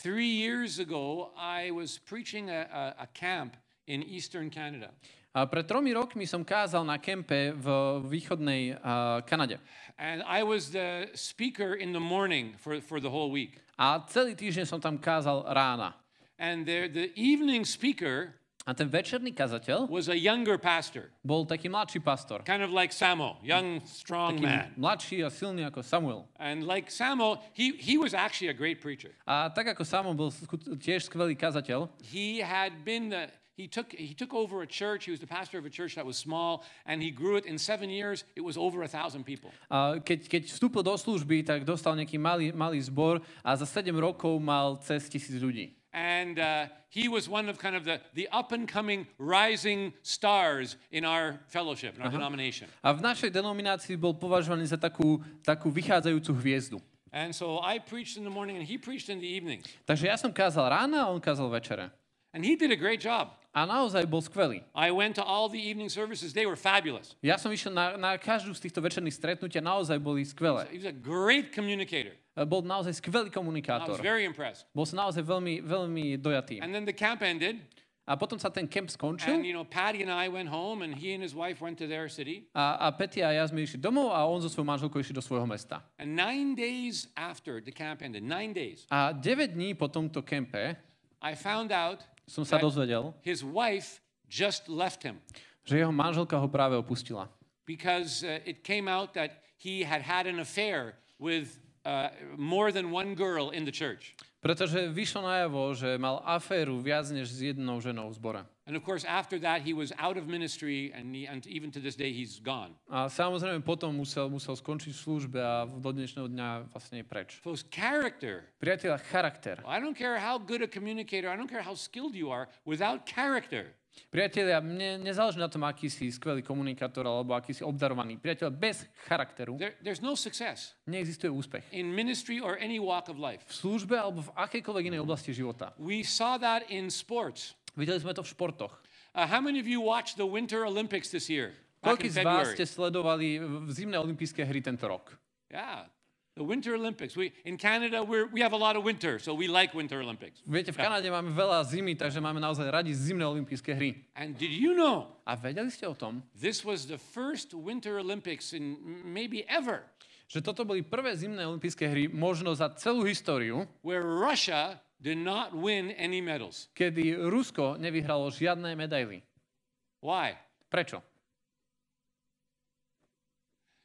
Three years ago, I was preaching a, a, a camp in eastern Canada. A pred tromi rokmi som kázal na kempe v východnej uh, Kanade. And I was the speaker in the morning for, for the whole week. A celý týždeň som tam kázal rána. And the, the evening speaker a ten večerný kazateľ was a younger pastor. bol taký mladší pastor. Kind of like Samuel young, strong taký man. mladší a silný ako Samuel. And like Samuel, he, he was actually a great preacher. A tak ako Samo bol tiež skvelý kazateľ. He had been the, He took, he took over a church, he was the pastor of a church that was small, and he grew it in seven years, it was over a thousand people. A keď, keď vstúpil do služby, tak dostal nejaký malý, malý zbor a za 7 rokov mal cez tisíc ľudí. And uh, he was one of kind of the, the up and coming rising stars in our fellowship, in our Aha. denomination. A v našej denominácii bol považovaný za takú, takú vychádzajúcu hviezdu. And so I preached in the morning and he preached in the evening. Takže ja som kázal rána a on kázal večera. And he did a great job. A naozaj bol skvelý. I went to all the evening services. They were fabulous. Ja som išiel na, na každú z týchto večerných stretnutí naozaj boli skvelé. He was a great communicator. E, bol naozaj skvelý komunikátor. I was very impressed. Bol som naozaj veľmi, veľmi dojatý. And then the camp ended. A potom sa ten kemp skončil. And, you know, Patty and I went home and he and his wife went to their city. A, a Patty a ja sme išli domov a on so svojou manželkou išli do svojho mesta. And nine days after the camp ended, nine days. A 9 dní po tomto kempe I found out som sa dozvedel, his wife just left him. že jeho manželka ho práve opustila. Because uh, it came out that he had had an affair with uh, more than one girl in the church. Pretože vyšlo najavo, že mal aféru viac než s jednou ženou v zbore. And of course after that he was out of ministry and, he, and even to this day he's gone. A samozrejme potom musel, musel skončiť službe a do dnešného dňa vlastne je preč. So character. Priatelia, charakter. Well, I don't care how good a communicator, I don't care how skilled you are, without character. Priatelia, mne nezáleží na tom, aký si skvelý komunikátor alebo aký si obdarovaný. Priatelia, bez charakteru There, there's no success neexistuje úspech. in ministry or any walk of life. V službe alebo v akejkoľvek inej mm. oblasti života. We saw that in sports. Videli sme to v športoch. Uh, how many of you watched the Winter Olympics this year? Koľko z vás ste sledovali v zimné olympijské hry tento rok? Yeah, The Winter Olympics. We, in Canada, we're, we have a lot of winter, so we like Winter Olympics. Viete, v Kanáde máme veľa zimy, takže máme naozaj radi zimné olympijské hry. And did you know? A vedeli ste o tom? This was the first Winter Olympics in maybe ever. Že toto boli prvé zimné olympijské hry možno za celú históriu. Where Russia did not win any medals. Kedy Rusko nevyhralo žiadne medaily. Why? Prečo?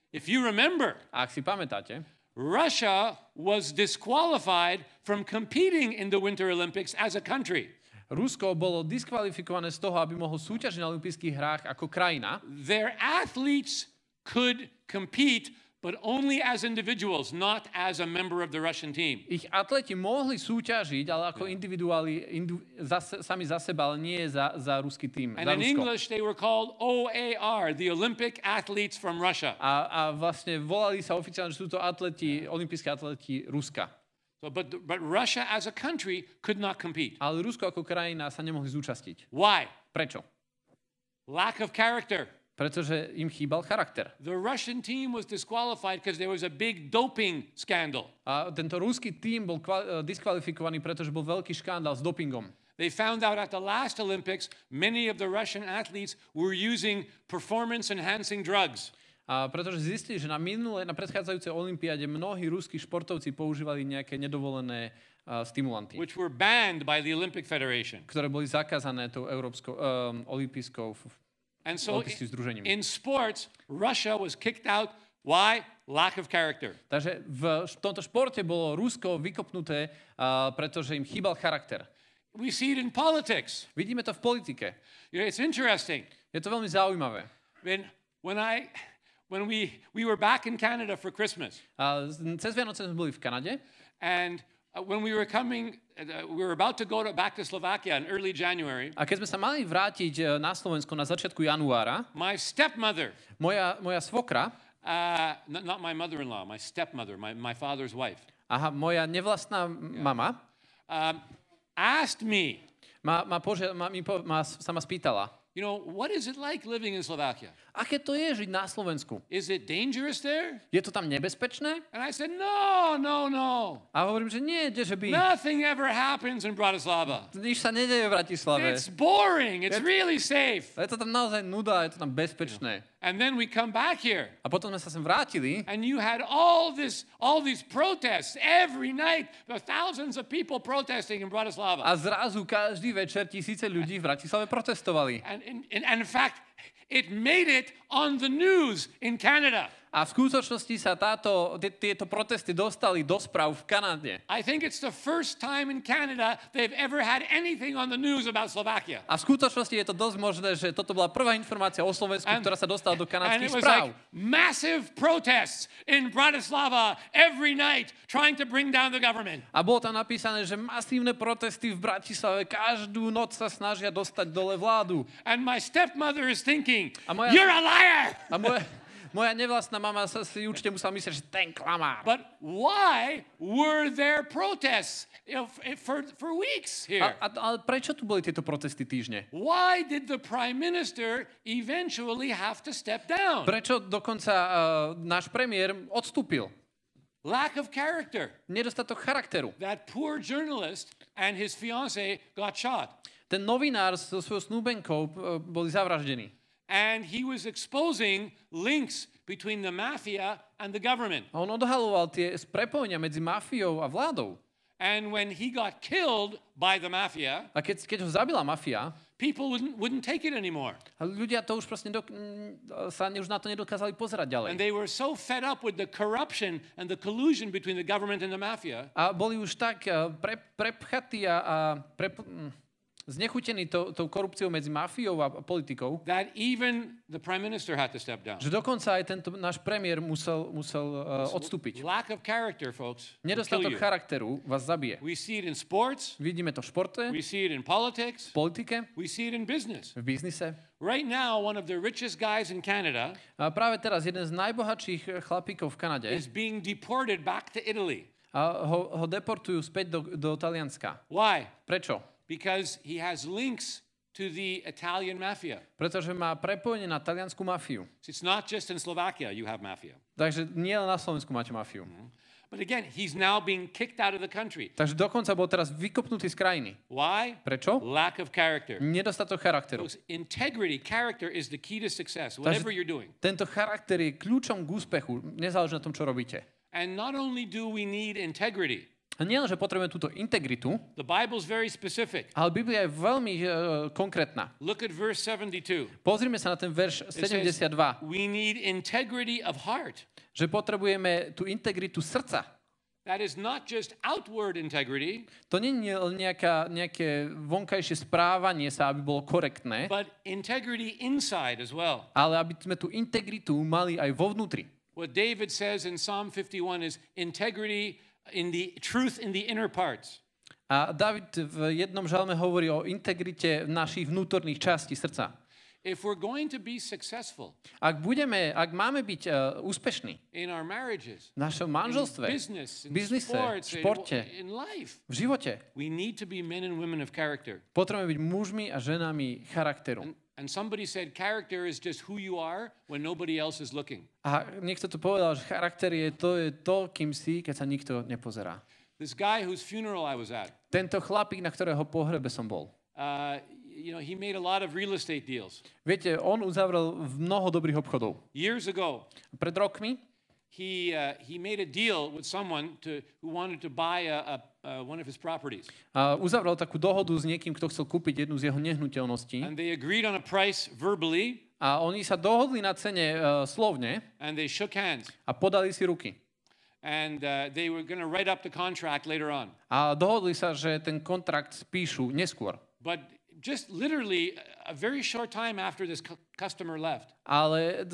If you remember, ak si pamätáte, Russia was disqualified from competing in the Winter Olympics as a country. Rusko bolo diskvalifikované z toho, aby mohlo súťažiť na olympijských hrách ako krajina. Their athletes could compete but only as individuals, not as a member of the Russian team. Ich atleti mohli súťažiť, ale ako individuáli, indu, za, sami za seba, ale nie za, za ruský tým, And za in Rusko. English they were called OAR, the Olympic athletes from Russia. A, a vlastne volali sa oficiálne, že sú to atleti, olimpijské atleti Ruska. So, but, but Russia as a country could not compete. Ale Rusko ako krajina sa nemohli zúčastiť. Why? Prečo? Lack of character. pretože im chýbal charakter. The Russian team was disqualified because there was a big doping scandal. A tento ruský tým bol eh, diskvalifikovaný, pretože bol veľký škandál s dopingom. They found out at the last Olympics many of the Russian athletes were using performance enhancing drugs. A pretože zistili, že na minulé, na predchádzajúcej olympiáde mnohí ruskí športovci používali nejaké nedovolené uh, stimulanty. Which were banned by the Olympic Federation. Ktoré boli zakázané tou Európskou um, olympijskou And so in sports, Russia was kicked out. Why? Lack of character. Takže v tomto športe bolo Rusko vykopnuté, uh, pretože im chýbal charakter. We see it in politics. Vidíme to v politike. You know, it's interesting. Je to veľmi zaujímavé. When, when I when we we were back in Canada for Christmas. Uh, cez Vianoce sme boli v Kanade. And uh, when we were coming, uh, we were about to go to, back to Slovakia in early January. A keď sme sa mali vrátiť na Slovensko na začiatku januára, my stepmother, moja, moja svokra, uh, not, my mother-in-law, my stepmother, my, my father's wife. Aha, moja nevlastná yeah. mama. Um, asked me. Ma, ma, pože, ma, mi po, ma, sa ma spýtala. You know, what is it like living in Slovakia? aké to je žiť na Slovensku? Is it dangerous there? Je to tam nebezpečné? And I said, no, no, no. A hovorím, že nie, kde, že by... Nothing ever happens in Bratislava. Nič sa nedeje v Bratislave. It's boring, it's really safe. Je to tam naozaj nuda, je to tam bezpečné. And then we come back here. A potom sme sa sem vrátili. And you had all this, all these protests every night. The thousands of people protesting in Bratislava. A zrazu každý večer tisíce ľudí v Bratislave protestovali. And, and, and in fact, It made it on the news in Canada. A v skutočnosti sa táto, tieto protesty dostali do správ v Kanade. I think it's the first time in Canada they've ever had anything on the news about Slovakia. A v skutočnosti je to dosť možné, že toto bola prvá informácia o Slovensku, and, ktorá sa dostala do kanadských správ. Like massive protests in Bratislava every night trying to bring down the government. A bolo tam napísané, že masívne protesty v Bratislave každú noc sa snažia dostať dole vládu. And my stepmother is thinking, a moja, you're a liar! A moja, Moja nevlastná mama sa si určite musela myslieť, že ten klamár. But why were there protests for, for weeks here? A, a, ale prečo tu boli tieto protesty týždne? Why did the prime minister eventually have to step down? Prečo dokonca uh, náš premiér odstúpil? Lack of character. Nedostatok charakteru. That poor journalist and his fiance got shot. Ten novinár so svojou snúbenkou e, boli zavraždení and he was exposing links between the mafia and the government. A on odhaloval tie prepojenia medzi mafiou a vládou. And when he got killed by the mafia, a keď, keď ho zabila mafia, people wouldn't, wouldn't take it anymore. A ľudia to už proste nedok- sa už na to nedokázali pozerať ďalej. And they were so fed up with the corruption and the collusion between the government and the mafia. A boli už tak uh, pre, prepchatí a, a prep, znechutený to, tou korupciou medzi mafiou a politikou, that even the prime minister had to step down. že dokonca aj tento náš premiér musel, musel uh, odstúpiť. Lack of character, folks, Nedostatok charakteru vás zabije. We see it in sports, Vidíme to v športe, we see it in politics, v politike, we see it in business. v biznise. Right now, one of the richest guys in Canada a práve teraz jeden z najbohatších chlapíkov v Kanade is being deported back to Italy. A ho, ho deportujú späť do, do Talianska. Why? Prečo? Because he has links to the Italian mafia. Pretože má prepojenie na taliansku mafiu. So it's not just in Slovakia you have mafia. Takže nie len na Slovensku máte mafiu. Mm. But again, he's now being kicked out of the country. Takže dokonca bol teraz vykopnutý z krajiny. Why? Prečo? Lack of character. Nedostatok charakteru. Folks, integrity, character is the key to success, whatever you're doing. Tento charakter je kľúčom k úspechu, nezáleží na tom, čo robíte. And not only do we need integrity, a nie že potrebujeme túto integritu, the Bible's very specific. ale Biblia je veľmi uh, konkrétna. Look at verse 72. Pozrime sa na ten verš 72. It Says, We need integrity of heart. Že potrebujeme tú integritu srdca. That is not just outward integrity, to nie je nejaká, nejaké vonkajšie správanie sa, aby bolo korektné, but integrity inside as well. ale aby sme tú integritu mali aj vo vnútri. What David says in Psalm 51 is integrity in the truth in the inner parts. A David v jednom žalme hovorí o integrite našich vnútorných častí srdca. If we're going to be successful, ak, budeme, ak máme byť uh, úspešní in our marriages, v našom manželstve, in business, in biznise, sports, v športe, in life, v živote, we need to be men and women of character. potrebujeme byť mužmi a ženami charakteru. And And somebody said character is just who you are when nobody else is looking. A niekto to povedal, že charakter je to, je to, kým si, keď sa nikto nepozerá. This guy whose funeral I was at. Tento chlapík, na ktorého pohrebe som bol. Uh, you know, he made a lot of real estate deals. Viete, on uzavrel mnoho dobrých obchodov. Years ago. Pred rokmi he, uh, he made a deal with someone to, who wanted to buy a, a, a, one of his properties. A uzavrel takú dohodu s niekým, kto chcel kúpiť jednu z jeho nehnuteľností. And they agreed on a price verbally. A oni sa dohodli na cene uh, slovne. And they shook hands. A podali si ruky. And uh, they were going to write up the contract later on. A dohodli sa, že ten kontrakt spíšu neskôr. But just literally a very short time after this customer left. Ale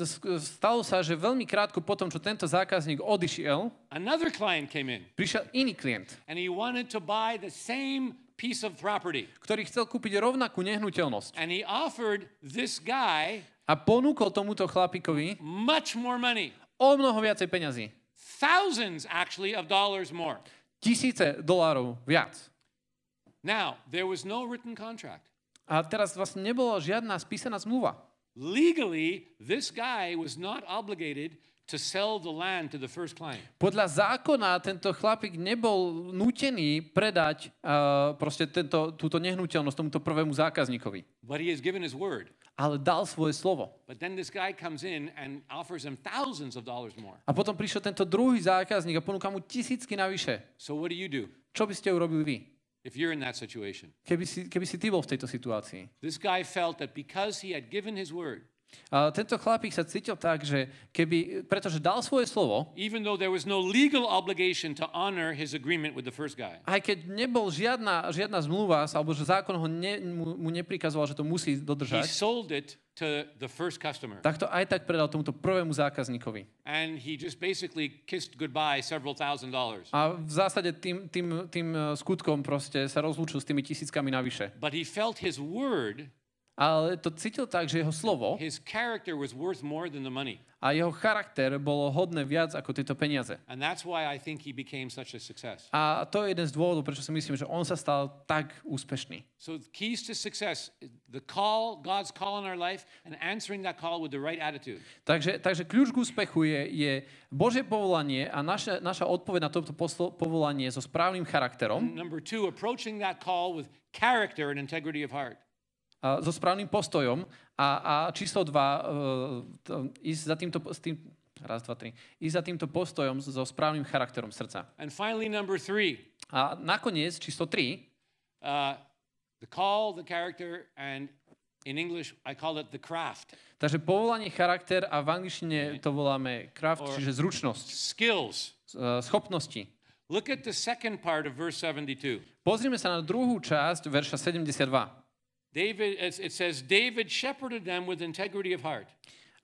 stalo sa, že veľmi krátko potom, čo tento zákazník odišiel, another client came in. Prišiel iný klient. And he wanted to buy the same piece of property. Ktorý chcel kúpiť rovnakú nehnuteľnosť. And he offered this guy a ponúkol tomuto chlapíkovi much more money. o mnoho viacej peňazí. Thousands actually of dollars more. Tisíce dolárov viac. Now, there was no written contract. A teraz vlastne nebola žiadna spísaná zmluva. Legally, this guy was not obligated to sell the land to the first client. Podľa zákona tento chlapík nebol nutený predať uh, proste tento, túto nehnuteľnosť tomuto prvému zákazníkovi. But he has given his word. Ale dal svoje slovo. But then this guy comes in and offers him thousands of dollars more. A potom prišiel tento druhý zákazník a ponúka mu tisícky navyše. So what do you do? Čo by ste urobili vy? If you're in that situation. Keby si, keby si ty bol v tejto situácii. This guy felt that because he had given his word, A tento chlapík sa cítil tak, že keby, pretože dal svoje slovo, even though there was no legal obligation to honor his agreement with the first guy. Aj keď nebol žiadna, žiadna zmluva, alebo že zákon ho ne, mu, mu neprikazoval, že to musí dodržať. He sold it to the first customer. Tak to aj tak predal tomuto prvému zákazníkovi. And he just basically kissed goodbye several thousand dollars. A v zásade tým, tým, tým eh, skutkom proste sa rozlúčil s tými tisíckami navyše. But he felt his word ale to cítil tak, že jeho slovo His character was worth more than the money. a jeho charakter bolo hodné viac ako tieto peniaze. And that's why I think he became such a success. A to je jeden z dôvodov, prečo si myslím, že on sa stal tak úspešný. So the keys to success, the call, God's call in our life and answering that call with the right attitude. Takže, takže kľúč k úspechu je, je Božie povolanie a naša, naša odpoveď na toto poslo, povolanie so správnym charakterom. And Number two, approaching that call with character and integrity of heart so správnym postojom a, a číslo dva, e, ísť za týmto, s tým, raz, dva, tri, ísť za týmto postojom so správnym charakterom srdca. And finally number three. A nakoniec číslo tri. Uh, the call, the character and In English, I call it the craft. Takže povolanie, charakter a v angličtine to voláme craft, Or čiže zručnosť. Skills. E, schopnosti. Look at the second part of verse 72. Pozrime sa na druhú časť verša 72. David, it says, David shepherded them with integrity of heart.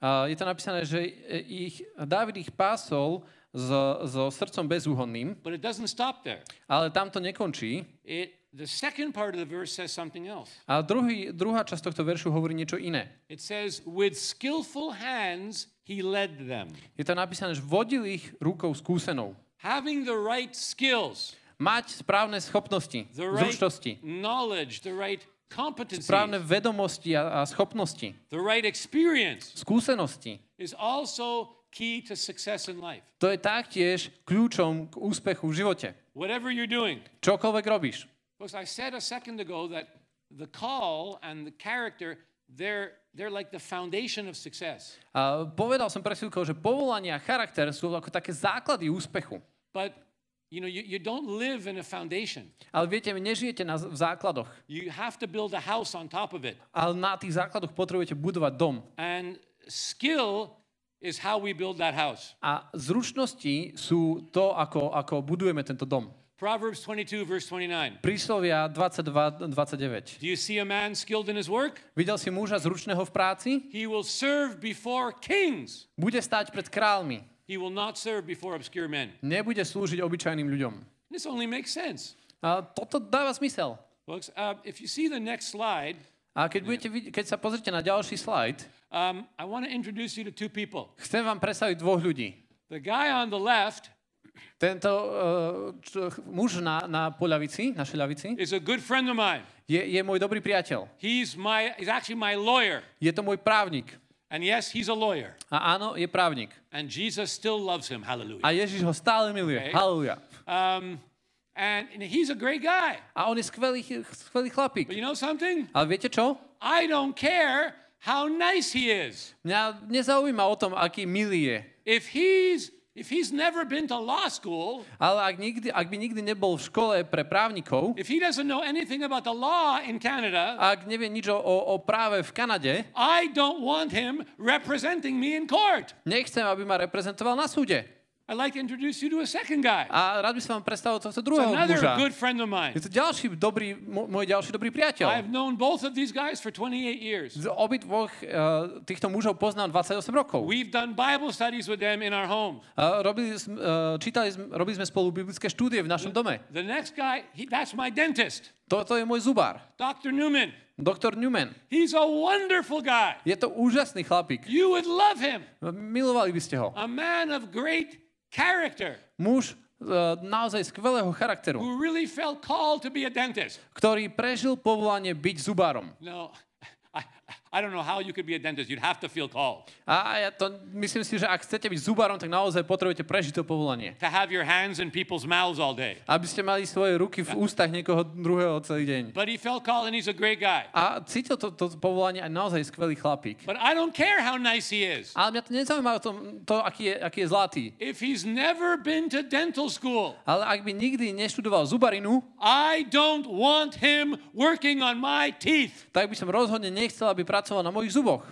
Uh, je tam napísané, že e, ich, Dávid ich pásol so, so srdcom bezúhonným. But it doesn't stop there. Ale tam to nekončí. It, the second part of the verse says something else. A druhý, druhá časť tohto veršu hovorí niečo iné. It says, with skillful hands he led them. Je tam napísané, že vodil ich rukou skúsenou. Having the right skills. Mať správne schopnosti, the right zručnosti. Knowledge, the right správne vedomosti a, a schopnosti, the right experience skúsenosti, is also key to success in life. to je taktiež kľúčom k úspechu v živote. Whatever you're doing. Čokoľvek robíš. I said a second ago that the call and the character, they're They're like the foundation of success. A povedal som pred že povolanie a charakter sú ako také základy úspechu. But You know, you, you don't live in a foundation. Ale viete, nežijete na, v základoch. You have to build a house on top of it. Ale na tých základoch potrebujete budovať dom. And skill is how we build that house. A zručnosti sú to, ako, ako budujeme tento dom. Proverbs 22, verse 29. Príslovia 22, 29. Do you see a man skilled in his work? Videl si muža zručného v práci? He will serve before kings. Bude stať pred kráľmi. He will not serve before obscure men. Nebude slúžiť obyčajným ľuďom. This only makes sense. A toto dáva smysel. Folks, uh, if you see the next slide, a keď, budete, keď sa pozrite na ďalší slide, um, I want to introduce you to two people. Chcem vám predstaviť dvoch ľudí. The guy on the left tento uh, čo, muž na, na poľavici, našej ľavici, is a good friend of mine. Je, je môj dobrý priateľ. He's my, he's actually my lawyer. Je to môj právnik. And yes, he's a lawyer. A áno, je právnik. And Jesus still loves him. Hallelujah. A Ježiš ho stále miluje. Okay. Hallelujah. Um, and, he's a great guy. A on je skvelý, skvelý chlapík. But you know something? Ale viete čo? I don't care how nice he is. Mňa nezaujíma o tom, aký milý je. If he's If he's never been to law school, ale ak, nikdy, ak by nikdy nebol v škole pre právnikov, if he doesn't know anything about the law in Canada, ak nevie nič o, o práve v Kanade, I don't want him representing me in court. Nechcem, aby ma reprezentoval na súde. I'd like to introduce you to a second guy. A rád by som vám predstavil tohto druhého another muža. good friend of mine. Je to ďalší dobrý, môj ďalší dobrý priateľ. I've known both of these guys for 28 years. Z obidvoch uh, týchto mužov poznám 28 rokov. We've done Bible studies with them in our home. Uh, robili, uh, čítali, robili sme spolu biblické štúdie v našom dome. The next guy, he, that's my dentist. Toto je môj zubár. Dr. Newman. Dr. Newman. He's a wonderful guy. Je to úžasný chlapík. You would love him. Milovali by ste ho. A man of great character. Muž e, naozaj skvelého charakteru, who really felt to be a ktorý prežil povolanie byť zubárom. No, I, i don't know how you could be a dentist. You'd have to feel called. A ja to myslím si, že ak chcete byť zubárom, tak naozaj potrebujete prežiť to povolanie. To have your hands in people's mouths all day. Aby ste mali svoje ruky v ústach niekoho druhého celý deň. But he felt called and he's a great guy. A cítil to, to povolanie a naozaj skvelý chlapík. But I don't care how nice he is. Ale mňa to nezaujíma o tom, to, aký je, aký je zlatý. If he's never been to dental school. Ale ak by nikdy neštudoval zubarinu, I don't want him working on my teeth. Tak by som rozhodne nechcel, aby pracoval pracoval na mojich zuboch.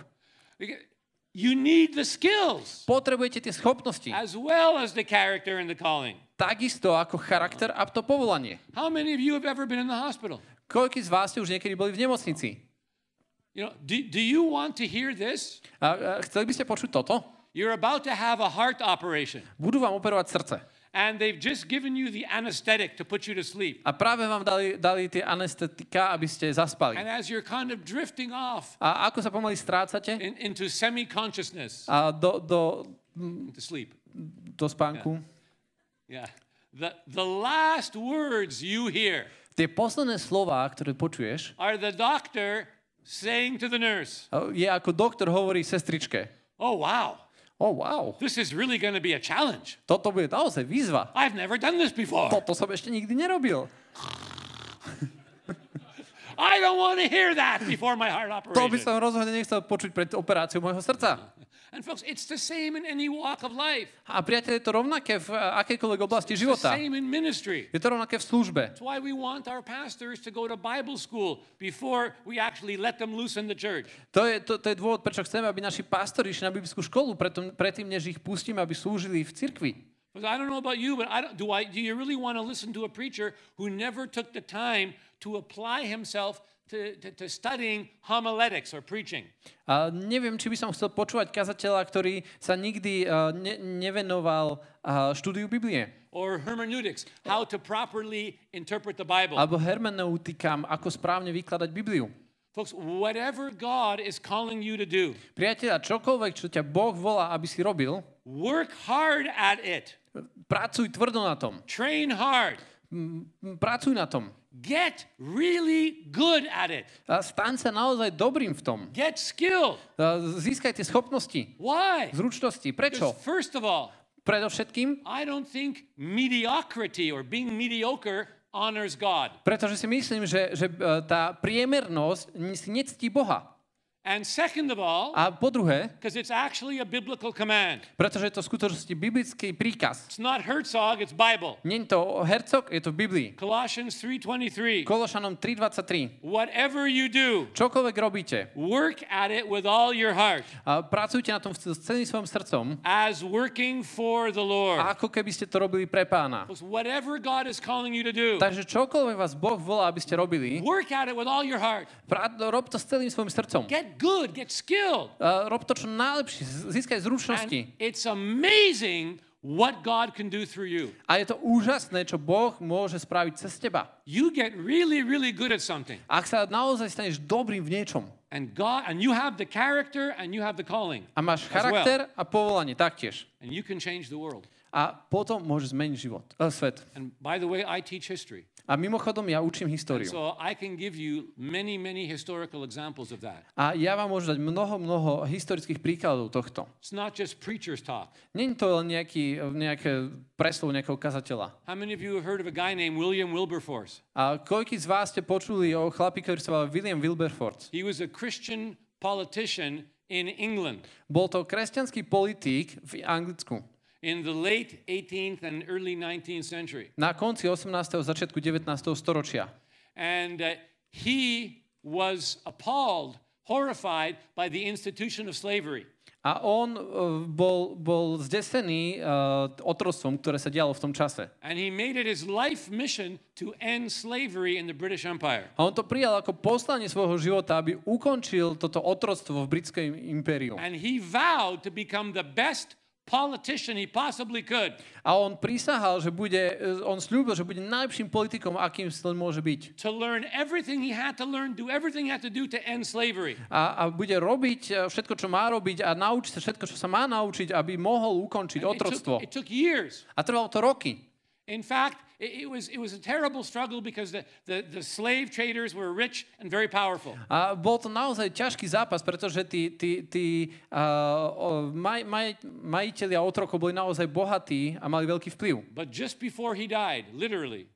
You need the skills. Potrebujete tie schopnosti. As well as the character and the calling. Takisto ako charakter a to povolanie. How many of you have ever been in the hospital? Koľko z vás ste už niekedy boli v nemocnici? You know, do, do you want to hear this? A, a, chceli by ste počuť toto? You're about to have a heart operation. Budú vám operovať srdce. And they've just given you the anesthetic to put you to sleep. A práve vám dali, dali tie anestetika, aby ste zaspali. And as you're kind of drifting off. A ako sa pomaly strácate? In, into semi-consciousness. A do, do, into sleep. Do spánku. Yeah. yeah. The, the last words you hear. Tie posledné slova, ktoré počuješ, are the doctor saying to the nurse. Je ako doktor hovorí sestričke. Oh wow. Oh, wow. This is really going to be a challenge. Toto bude naozaj výzva. I've never done this before. Toto som ešte nikdy nerobil. I don't want to hear that before my heart operation. To by som rozhodne nechcel počuť pred operáciou môjho srdca. And folks, it's the same in any walk of life. A priatelia, je to rovnaké v eh, akejkoľvek oblasti života. Same in ministry. Je to rovnaké v službe. That's why we want our pastors to go to Bible school before we actually let them loose in the church. To je, to, to je dôvod, prečo chceme, aby naši pastori išli na biblickú školu, predtým, predtým než ich pustíme, aby slúžili v cirkvi. Because I don't know about you, but I don't, do I do you really want to listen to a preacher who never took the time to apply himself to, to, to studying homiletics or preaching. A neviem, či by som chcel počúvať kazateľa, ktorý sa nikdy uh, ne, nevenoval uh, štúdiu Biblie. Or hermeneutics, how to properly interpret the Bible. Alebo hermeneutikám, ako správne vykladať Bibliu. Folks, whatever God is calling you to do. Priateľa, čokoľvek, čo ťa Boh volá, aby si robil. Work hard at it. Pracuj tvrdo na tom. Train hard. Pracuj na tom. Get really good at it. Stan sa naozaj dobrým v tom. Get skill. Získajte schopnosti. Why? Zručnosti. Prečo? Because First of all, predovšetkým, I don't think mediocrity or being mediocre honors God. Pretože si myslím, že, že e, tá priemernosť nectí Boha. And second of all, a po druhé, it's actually a biblical command. pretože je to v skutočnosti biblický príkaz. It's not Herzog, it's Bible. Nie je to Herzog, je to v Biblii. Colossians 3.23. Kološanom 3.23. Whatever you do, čokoľvek robíte, work at it with all your heart. A pracujte na tom s celým svojim srdcom. As working for the Lord. A ako keby ste to robili pre pána. Whatever God is calling you to do, Takže čokoľvek vás Boh volá, aby ste robili, work at it with all your heart. Pra- rob to s celým svojim srdcom. Get good, get skilled. Uh, rob to čo najlepšie, získaj zručnosti. And it's amazing what God can do through you. A je to úžasné, čo Boh môže spraviť cez teba. You get really, really good at something. Ak sa naozaj staneš dobrým v niečom. And God and you have the character and you have the calling. A máš charakter well. a povolanie taktiež. And you can change the world a potom môže zmeniť život, uh, svet. And by the way, I teach history. A mimochodom ja učím históriu. so I can give you many, many historical examples of that. A ja vám môžem dať mnoho, mnoho historických príkladov tohto. It's not just preacher's talk. Není to len nejaký, eh, nejaké preslov nejakého kazateľa. How many of you have heard of a guy named William Wilberforce? A koľký z vás ste počuli o chlapi, ktorý sa volá William Wilberforce? He was a Christian politician in England. Bol to kresťanský politík v Anglicku. In the late 18th and early 19th century. Na konci 18. začiatku 19. storočia. And uh, he was appalled, horrified by the institution of slavery. A on uh, bol, bol zdesený uh, otrostvom, ktoré sa dialo v tom čase. And he made it his life mission to end slavery in the British Empire. A on to prijal ako poslanie svojho života, aby ukončil toto otrostvo v britskom impériu. And he vowed to become the best politician he possibly could. A on prisahal, že bude, eh, on slúbil, že bude najlepším politikom, akým len môže byť. To learn everything he had to learn, do everything he had to do to end slavery. A, a bude robiť eh, všetko, čo má robiť a naučiť sa všetko, čo sa má naučiť, aby mohol ukončiť otroctvo. It took, it took years. A trvalo to roky. In fact, it, it was, it was a terrible struggle because the, the, the slave traders were rich and very powerful. A bol to naozaj ťažký zápas, pretože tí, tí, tí uh, maj, maj, majiteľi a otrokov boli naozaj bohatí a mali veľký vplyv. But just before he died, literally,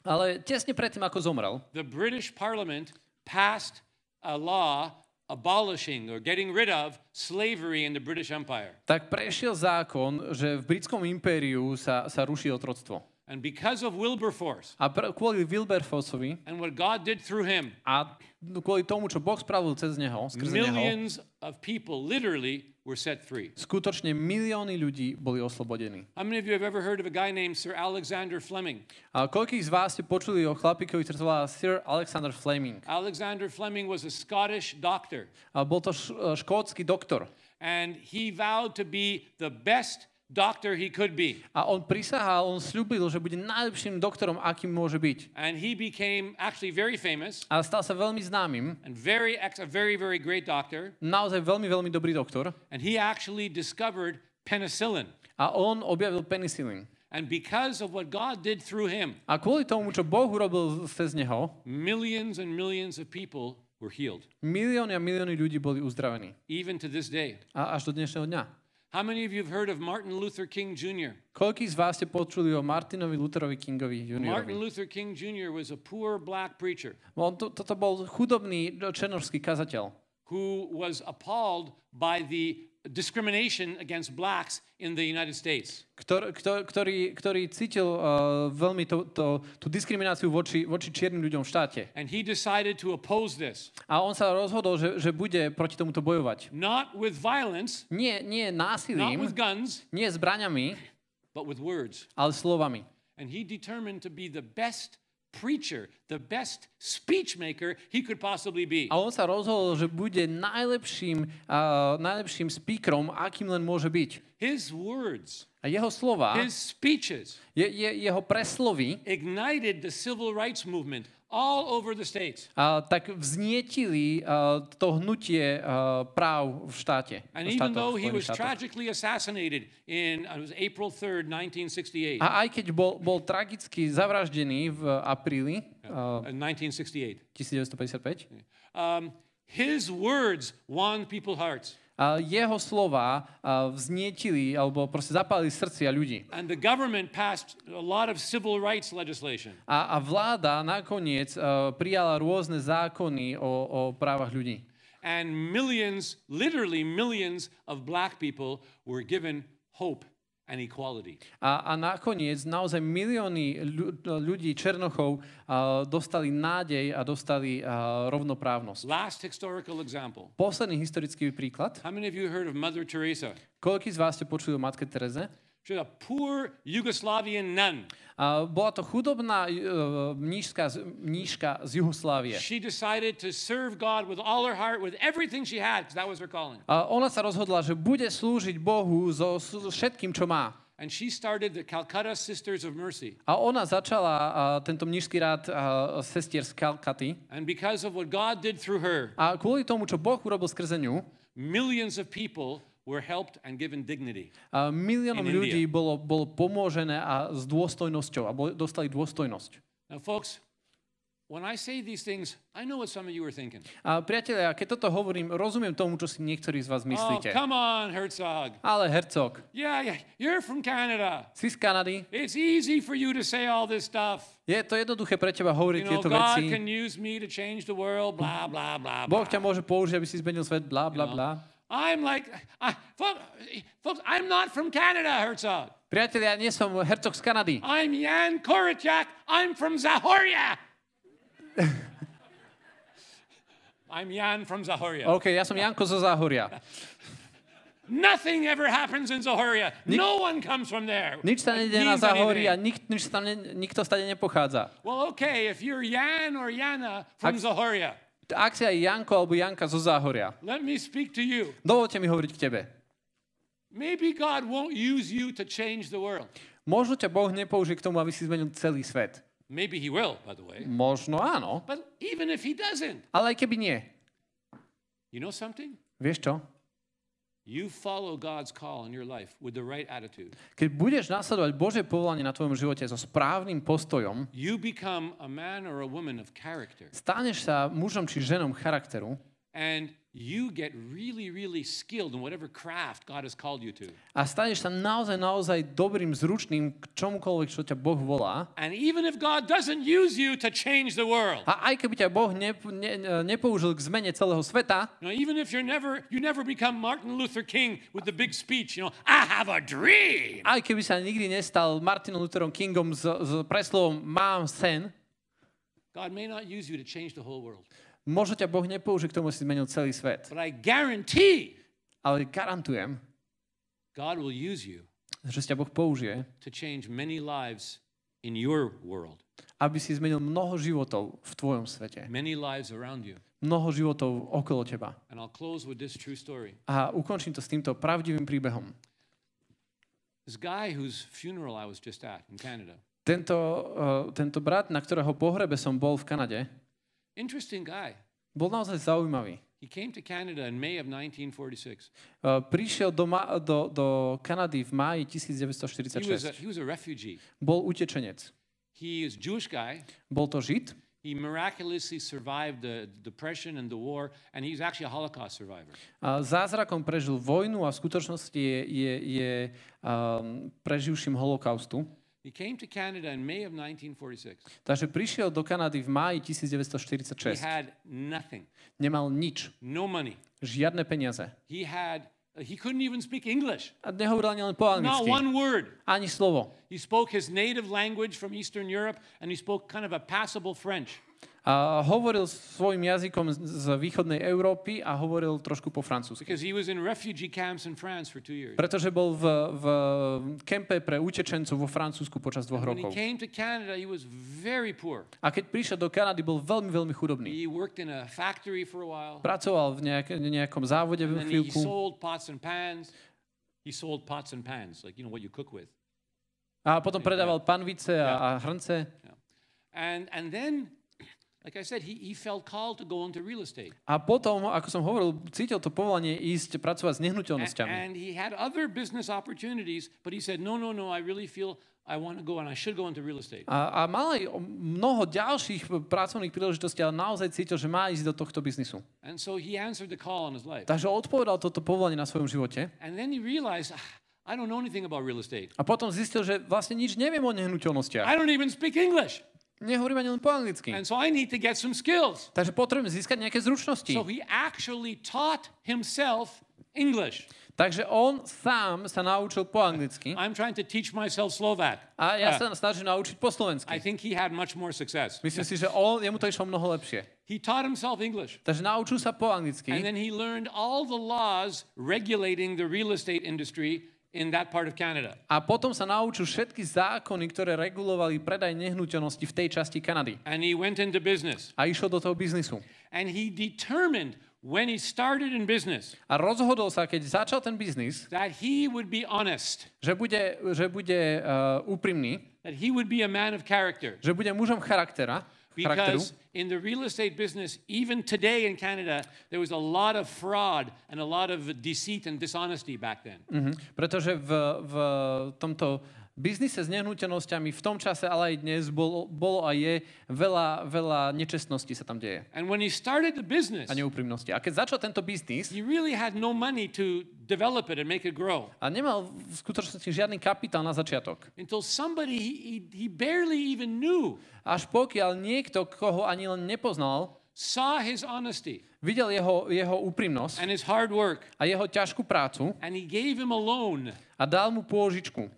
ale tesne predtým, ako zomrel, the British Parliament passed a law abolishing or getting rid of slavery in the British Empire. Tak prešiel zákon, že v britskom impériu sa, sa ruší otroctvo. And because of Wilberforce. kvôli Wilberforceovi. And what God did through him. A kvôli tomu, čo Boh spravil cez neho, skrze neho. Millions of people literally were set free. Skutočne milióny ľudí boli oslobodení. How many of you have ever heard of a guy named Sir Alexander Fleming? A many z vás ste počuli o chlapíkovi, ktorý sa volá Sir Alexander Fleming? Alexander Fleming was a Scottish doctor. A bol to škótsky doktor. And he vowed to be the best doctor he could be. A on prisahal, on slúbil, že bude najlepším doktorom, akým môže byť. And he became actually very famous. A stal sa veľmi známym. And very a very very great doctor. Naozaj veľmi veľmi dobrý doktor. And he actually discovered penicillin. A on objavil penicillin. And because of what God did through him, a kvôli tomu, čo Boh urobil cez neho, millions and millions of people were healed. Milióny a milióny ľudí boli uzdravení. Even to this day. A až do dnešného dňa. How many of you have heard of Martin Luther King Jr.? Koľký z vás ste počuli o Martinovi Lutherovi Kingovi Jr.? Martin Luther King Jr. was a poor black preacher On to, toto bol chudobný černošský kazateľ. who was appalled by the discrimination against blacks in the United States. Ktor, ktor, ktorý, ktorý cítil uh, veľmi to, to, tú diskrimináciu voči, voči čiernym ľuďom v štáte. And he decided to oppose this. A on sa rozhodol, že, že bude proti tomuto bojovať. Not with violence. Nie, nie násilím. Not with guns. Nie zbraňami. But with words. Ale slovami. And he determined to be the best preacher, the best speech maker he could possibly be. A on sa rozhodol, že bude najlepším, uh, najlepším speakerom, akým len môže byť. His words, a jeho slova, his speeches, je, je, jeho preslovy ignited the civil rights movement all over the states. A, tak vznietili a, e, to hnutie a, e, práv v štáte. And v even though he was tragically assassinated in uh, it was April 3rd, 1968. A aj keď bol, bol tragicky zavraždený v apríli uh, 1968. 1955. Um, his words won people's hearts jeho slova vznietili alebo proste zapálili srdcia ľudí. And the a lot of civil A, a vláda nakoniec prijala rôzne zákony o, o právach ľudí. And millions, literally millions of black people were given hope and equality. A, a nakoniec naozaj milióny ľudí Černochov uh, dostali nádej a dostali uh, rovnoprávnosť. Last historical example. Posledný historický príklad. How many of you heard of Mother Teresa? Koľký z vás ste počuli o Matke Tereze? She was a poor Yugoslavian nun bola to chudobná mnížka, e, e, mnížka z Jugoslávie. She decided to serve God with all her heart, with everything she had, because that was her calling. A ona sa rozhodla, že bude slúžiť Bohu so, so všetkým, čo má. And she started the Calcutta Sisters of Mercy. A ona začala uh, tento mnížsky rád uh, sestier z Calcuty. And because of what God did through her. A kvôli tomu, čo Boh urobil skrze ňu, millions of people were helped and given dignity. A miliónom in ľudí India. bolo, bolo pomôžené a s dôstojnosťou a dostali dôstojnosť. Now folks, when I say these things, I know what some of you are thinking. A priatelia, keď toto hovorím, rozumiem tomu, čo si niektorí z vás myslíte. Oh, come on, Herzog. Ale Herzog. Yeah, yeah, you're from Canada. Si z Kanady. It's easy for you to say all this stuff. Je to jednoduché pre teba hovoriť you know, tieto God veci. blah, blah, blah, Boh ťa môže použiť, aby si zmenil svet, bla, bla, bla. I'm like, I, folks, I'm not from Canada, Herzog. Priatelia, ja nie som hercog z Kanady. I'm Jan Koracak. I'm from Zahoria. I'm Jan from Zahoria. OK, ja som Janko zo Zahoria. Nothing ever happens in Zahoria. Nik no one comes from there. Nič sa nedie na Zahoria, nikt, nič sa ne, nikto stade nepochádza. Well, okay, if you're Jan or Jana from Ak Zahoria. ak si aj Janko alebo Janka zo Záhoria, let me speak to you. dovolte mi hovoriť k tebe. Maybe God won't use you to change the world. Možno ťa Boh nepoužije k tomu, aby si zmenil celý svet. Maybe he will, by the way. Možno áno. But even if he doesn't. Ale aj keby nie. You know something? Vieš čo? You follow God's call in your life with the right attitude. Keď budeš nasledovať Božie povolanie na tvojom živote so správnym postojom, you become a man or a woman of character. Staneš sa mužom či ženom charakteru. And you get really, really skilled in whatever craft God has called you to. A staneš sa naozaj, naozaj dobrým, zručným k čomukoľvek, čo ťa Boh volá. And even if God doesn't use you to change the world. A aj keby ťa Boh ne, ne, e, nepoužil k zmene celého sveta. No, even if you're never, you never become Martin Luther King with the big speech, you know, I have a dream. Aj keby sa nikdy nestal Martinom Lutherom Kingom s, s preslovom mám sen. God may not use you to change the whole world. Možno ťa Boh nepoužije k tomu, si zmenil celý svet. But I guarantee, ale garantujem, God will use you že ťa Boh použije to change many lives in your world. Aby si zmenil mnoho životov v tvojom svete. Many lives around you. Mnoho životov okolo teba. And I'll close with this true story. A ukončím to s týmto pravdivým príbehom. This guy whose funeral I was just at in Canada. Tento, uh, tento brat, na ktorého pohrebe som bol v Kanade, Interesting guy. Bol naozaj zaujímavý. He came to Canada in May of 1946. Uh, prišiel do, ma- do, do Kanady v máji 1946. He was a, he was a refugee. Bol utečenec. He is Jewish guy. Bol to Žid. He miraculously survived the depression and the war, and he's actually a Holocaust survivor. A zázrakom prežil vojnu a v skutočnosti je, je, je um, preživším holokaustu. He came to Canada in May of 1946. Takže prišiel do Kanady v máji 1946. He had nothing. Nemal nič. No money. Žiadne peniaze. He had. He couldn't even speak English. A nehovoril ani len Not one word. Ani slovo. He spoke his native language from Eastern Europe and he spoke kind of a passable French. A hovoril svojim jazykom z východnej Európy a hovoril trošku po francúzsky. Pretože bol v, v kempe pre utečencov vo Francúzsku počas dvoch rokov. Canada, a keď prišiel do Kanady, bol veľmi, veľmi chudobný. Pracoval v nejak, nejakom závode v chvíľku. He sold pots and pans, like you know what you cook with. A potom predával panvice a, a hrnce. Yeah. And, and then Like I said, he, he felt called to go into real estate. A potom, ako som hovoril, cítil to povolanie ísť pracovať s nehnuteľnosťami. And, he had other business opportunities, but he said, no, no, no, I really feel I want to go and I should go into real estate. A, a mal mnoho ďalších pracovných príležitostí, ale naozaj cítil, že má ísť do tohto biznisu. And so he answered the call on his life. Takže odpovedal toto povolanie na svojom živote. And then he realized, ah, I don't know anything about real estate. A potom zistil, že vlastne nič neviem o nehnuteľnostiach. I don't even speak English nehovorím ani len po anglicky. And so I need to get some skills. Takže potrebujem získať nejaké zručnosti. So he actually taught himself English. Takže on sám sa naučil po anglicky. I'm trying to teach myself Slovak. A ja ah. sa snažím naučiť po slovensky. I think he had much more success. Myslím si, že on, jemu to išlo mnoho lepšie. He taught himself English. Takže naučil sa po anglicky. And then he learned all the laws regulating the real estate industry in that part of Canada. A potom sa naučil všetky zákony, ktoré regulovali predaj nehnuteľnosti v tej časti Kanady. And he went into business. A išiel do toho biznisu. And he determined when he started in business. A rozhodol sa, keď začal ten biznis, that he would be honest. Že bude, že bude uh, úprimný. That he would be a man of character. Že bude mužom charaktera. Because in the real estate business, even today in Canada, there was a lot of fraud and a lot of deceit and dishonesty back then. Mm -hmm. Protože v, v tomto biznise s nehnuteľnosťami v tom čase, ale aj dnes bolo, bolo a je veľa, veľa nečestností sa tam deje. And when he started the business, a neúprimnosti. A keď začal tento biznis, he really had no money to develop it and make it grow. A nemal v skutočnosti žiadny kapitál na začiatok. Until somebody he, he, he barely even knew. Až pokiaľ niekto, koho ani len nepoznal, saw his honesty. Videl jeho, jeho úprimnosť and his hard work. a jeho ťažkú prácu and he gave him a, loan. a dal mu pôžičku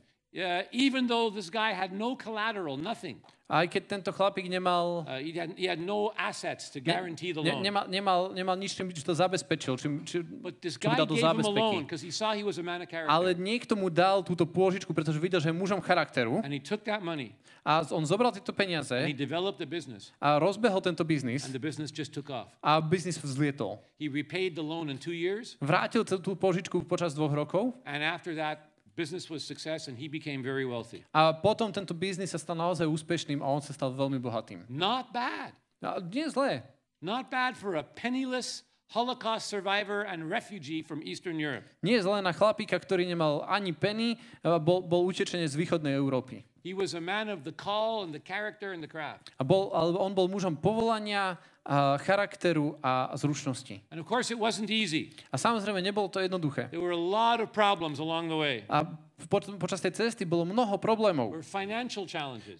even though this guy had no collateral, nothing. Aj keď tento chlapík nemal... Uh, he, had, he had no assets to guarantee the loan. nemal, nemal, nemal nič, čím by to zabezpečil, čím, čím, But this guy gave him a loan, because he saw he was a man of character. Ale niekto mu dal túto pôžičku, pretože videl, že je mužom charakteru. And he took that money. A on zobral tieto peniaze and he developed a, business. a rozbehol tento biznis. And the business just took off. A biznis vzlietol. He repaid the loan in two years. Vrátil tú pôžičku počas dvoch rokov. And after that, Business was success and he became very wealthy. A potom tento biznis sa stal naozaj úspešným a on sa stal veľmi bohatým. Not bad. No, nie zlé. Not bad for a penniless Holocaust survivor and refugee from Eastern Europe. Nie zle na chlapíka, ktorý nemal ani penny, bol, bol utečenec z východnej Európy. He was a man of the call and the character and the craft. A bol, on bol mužom povolania, a charakteru a zručnosti. And of course it wasn't easy. A samozrejme nebolo to jednoduché. There were a lot of problems along the way. A po, počas tej cesty bolo mnoho problémov.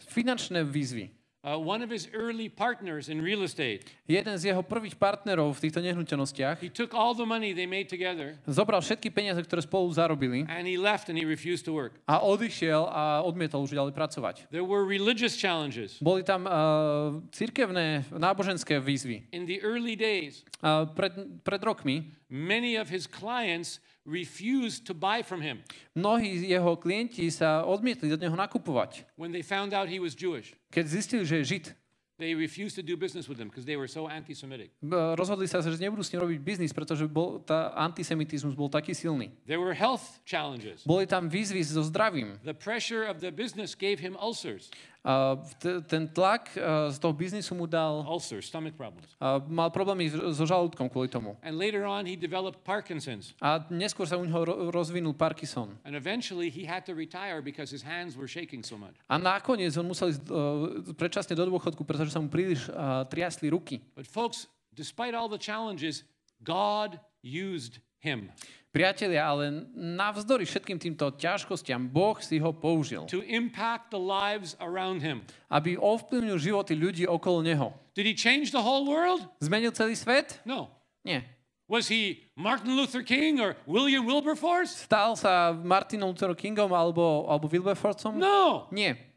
Finančné výzvy. Uh, one of his early partners in real estate. Jeden z jeho prvých partnerov v týchto nehnuteľnostiach. He took all the money they made together. Zobral všetky peniaze, ktoré spolu zarobili. And he left and he refused to work. A odišiel a odmietol už ďalej pracovať. There were religious challenges. Boli tam uh, cirkevné náboženské výzvy. In the early days. Uh, pred, pred rokmi. Many of his clients refused to buy from him. Mnohí jeho klienti sa odmietli od neho nakupovať. When they found out he was Jewish. Keď zistili, že je Žid. They refused to do business with him because they were so anti-Semitic. Rozhodli sa, že nebudú s ním robiť biznis, pretože bol, tá antisemitizmus bol taký silný. There were health challenges. Boli tam výzvy so zdravím. The pressure of the business gave him ulcers. Uh, ten tlak uh, z toho biznisu mu dal... Ulcer, stomach problems. Uh, mal problémy so žalúdkom kvôli tomu. And later on he developed Parkinson's. A neskôr sa u neho rozvinul Parkinson. And eventually he had to retire because his hands were shaking so much. A nakoniec on musel ísť predčasne do dôchodku, pretože sa mu príliš triasli ruky. But folks, despite all the challenges, God used him. Priatelia, ale navzdory všetkým týmto ťažkostiam, Boh si ho použil. To impact the lives around him. Aby ovplyvnil životy ľudí okolo neho. Did he change the whole world? Zmenil celý svet? No. Nie. Was he Martin Luther King or William Wilberforce? Stal sa Martinom Luther Kingom alebo, alebo Wilberforceom? No. Nie.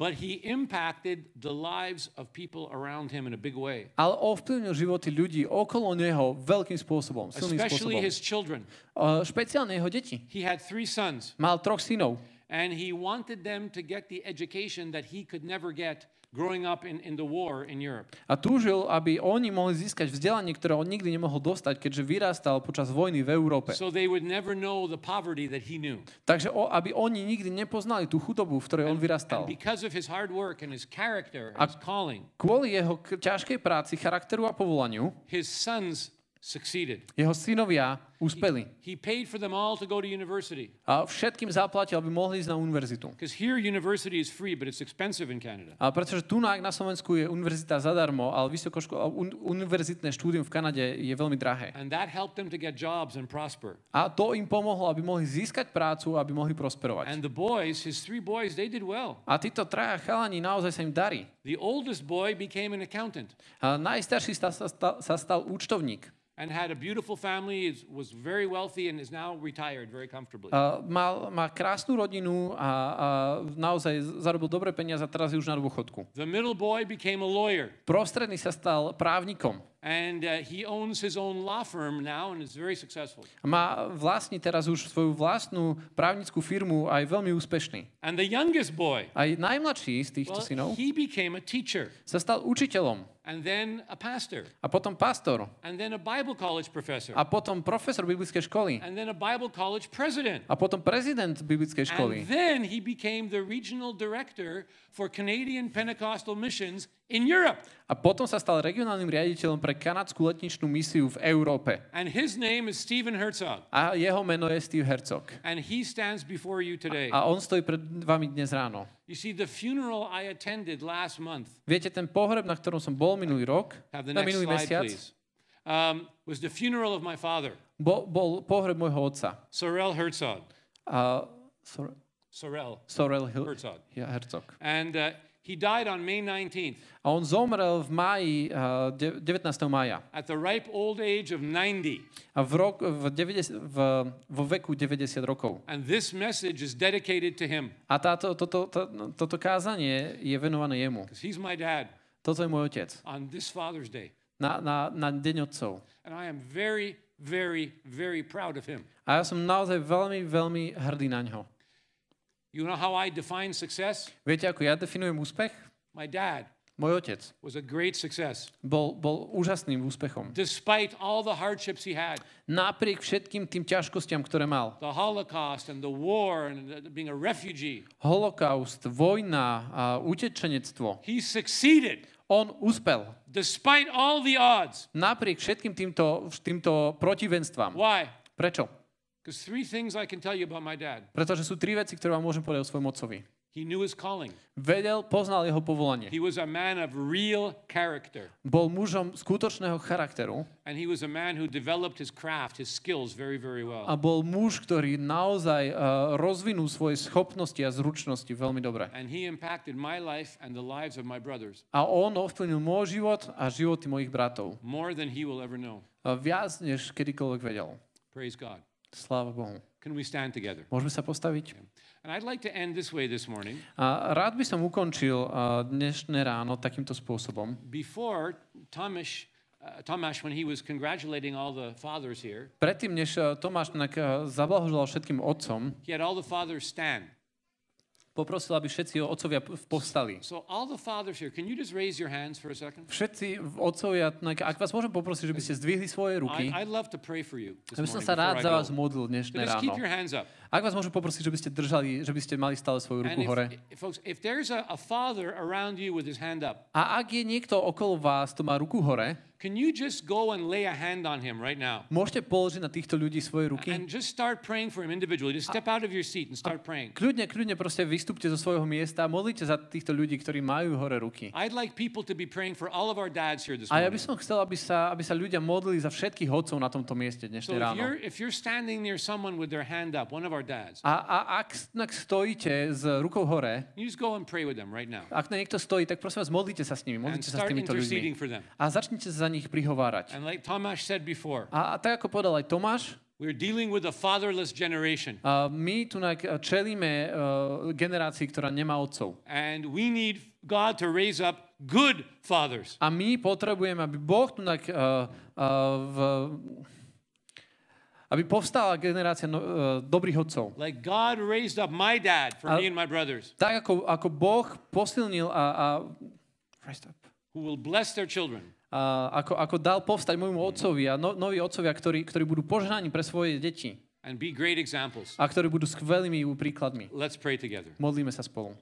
but he impacted the lives of people around him in a big way. Ale ovplyvnil životy ľudí okolo neho veľkým spôsobom, silným Especially his children. Uh, špeciálne jeho deti. He had three sons. Mal troch synov. And he wanted them to get the education that he could never get growing up in, in the war in Europe. A túžil, aby oni mohli získať vzdelanie, ktoré on nikdy nemohol dostať, keďže vyrastal počas vojny v Európe. So they would never know the poverty that he knew. Takže o, aby oni nikdy nepoznali tú chudobu, v ktorej and, on vyrastal. And because of his hard work and his character and his calling. Kvôli jeho ťažkej práci, charakteru a povolaniu. His sons succeeded. Jeho synovia Uspeli. He, he paid for them all to go to university. A všetkým zaplatil, aby mohli ísť na univerzitu. Because here university is free, but it's expensive in Canada. A pretože tu na, na Slovensku je univerzita zadarmo, ale vysokoško, un, univerzitné štúdium v Kanade je veľmi drahé. And that helped them to get jobs and prosper. A to im pomohlo, aby mohli získať prácu, aby mohli prosperovať. And the boys, his three boys, they did well. A títo traja chalani naozaj sa im darí. The oldest boy became an accountant. A najstarší sa, sa, sa stal účtovník. And had a beautiful family, was very wealthy and is now retired very comfortably. Uh, mal, má krásnu rodinu a, a naozaj zarobil dobré peniaze a teraz je už na dôchodku. The middle boy became a lawyer. Prostredný sa stal právnikom. And uh, he owns his own law firm now and is very successful. Má vlastní teraz už svoju vlastnú právnickú firmu a je veľmi úspešný. And the youngest boy. A najmladší z týchto well, synov. He became a teacher. Sa stal učiteľom. And then a pastor. A potom pastor. And then a Bible college professor. A potom profesor biblickej školy. And then a Bible college president. A potom prezident biblickej školy. And then he became the regional director for Canadian Pentecostal missions in Europe. A potom sa stal regionálnym riaditeľom pre kanadskú letničnú misiu v Európe. And his name is Steven Herzog. A jeho meno je Steve Herzog. And he stands before you today. A, a on stojí pred vami dnes ráno. You see, the funeral I attended last month. Viete, ten pohreb, na ktorom som bol minulý rok, na minulý slide, mesiac, please. Um, was the funeral of my father. Bol, bol pohreb môjho otca. Sorel Herzog. Uh, Sorel. Sorel. Sorel Herzog. Yeah, Herzog. And uh, He died on May 19th. A on zomrel v máji, 19. Eh, mája. At the ripe old age of 90. A v, rok, v, 90, v vo veku 90 rokov. And this message is dedicated to him. A táto, toto, to, toto kázanie je venované jemu. He's my dad. Toto je môj otec. On this Father's Day. Na, na, na deň otcov. And I am very, very, very proud of him. A ja som naozaj veľmi, veľmi hrdý na ňo. You know how I define success? Viete, ako ja definujem úspech? My dad môj otec was a great success. Bol, bol úžasným úspechom. Despite all the hardships he had. Napriek všetkým tým ťažkostiam, ktoré mal. The Holocaust and the war and being a refugee. Holokaust, vojna a utečenectvo. He succeeded. On úspel. Despite all the odds. Napriek všetkým týmto, týmto protivenstvám. Why? Prečo? Pretože sú tri veci, ktoré vám môžem povedať o svojom otcovi. He knew his calling. Vedel, poznal jeho povolanie. He was a man of real character. Bol mužom skutočného charakteru. And he was a man who developed his craft, his skills very, very well. A bol muž, ktorý naozaj uh, rozvinul svoje schopnosti a zručnosti veľmi dobre. And he impacted my life and the lives of my brothers. A on ovplyvnil môj život a životy mojich bratov. More than he will ever know. viac, než kedykoľvek vedel. Praise God. Sláva Bohu. Can we stand together? Môžeme sa postaviť? And I'd like to end this way this morning. A rád by som ukončil dnešné ráno takýmto spôsobom. Before Tomáš uh, Tomáš, when he was congratulating all the fathers here, predtým, než uh, Tomáš nak uh, všetkým otcom, he had all the fathers stand poprosil, aby všetci otcovia povstali. Všetci otcovia, ak vás môžem poprosiť, že by ste zdvihli svoje ruky. I, I'd som sa rád za vás modlil dnešné ráno. Ak vás môžem poprosiť, že by ste držali, že by ste mali stále svoju ruku hore. A ak je niekto okolo vás, to má ruku hore, Can you just go and lay a hand on him right now? Môžete položiť na týchto ľudí svoje ruky. And just start praying for him individually. Just step out of your seat and start praying. Kľudne, kľudne proste vystúpte zo svojho miesta a modlite za týchto ľudí, ktorí majú hore ruky. I'd like people to be praying for all of our dads here this morning. A ja by som chcel, aby sa, aby sa ľudia modlili za všetkých hodcov na tomto mieste dnešné so ráno. If you're, if you're standing near someone with their hand up, one of our our dads. A, a ak, ak stojíte s rukou hore, you just go and pray with them right now. ak na niekto stojí, tak prosím vás, modlite sa s nimi, modlite and sa s týmito ľuďmi. For them. A začnite sa za nich prihovárať. And like Tomáš said before, a, a tak ako povedal aj Tomáš, We're dealing with a fatherless generation. Uh, my tu e, čelíme uh, generácii, ktorá nemá otcov. And we need God to raise up good fathers. A my potrebujeme, aby Boh tu uh, uh, v, aby povstala generácia no, uh, dobrých otcov. Like God raised up my dad for a, me and my brothers. Tak ako, ako Boh posilnil a, a raised up. Who will bless their children. A, ako, ako dal povstať môjmu otcovi a no, noví otcovia, ktorí, ktorí budú požehnaní pre svoje deti. And be great examples. A ktorí budú skvelými príkladmi. Let's pray together. Modlíme sa spolu.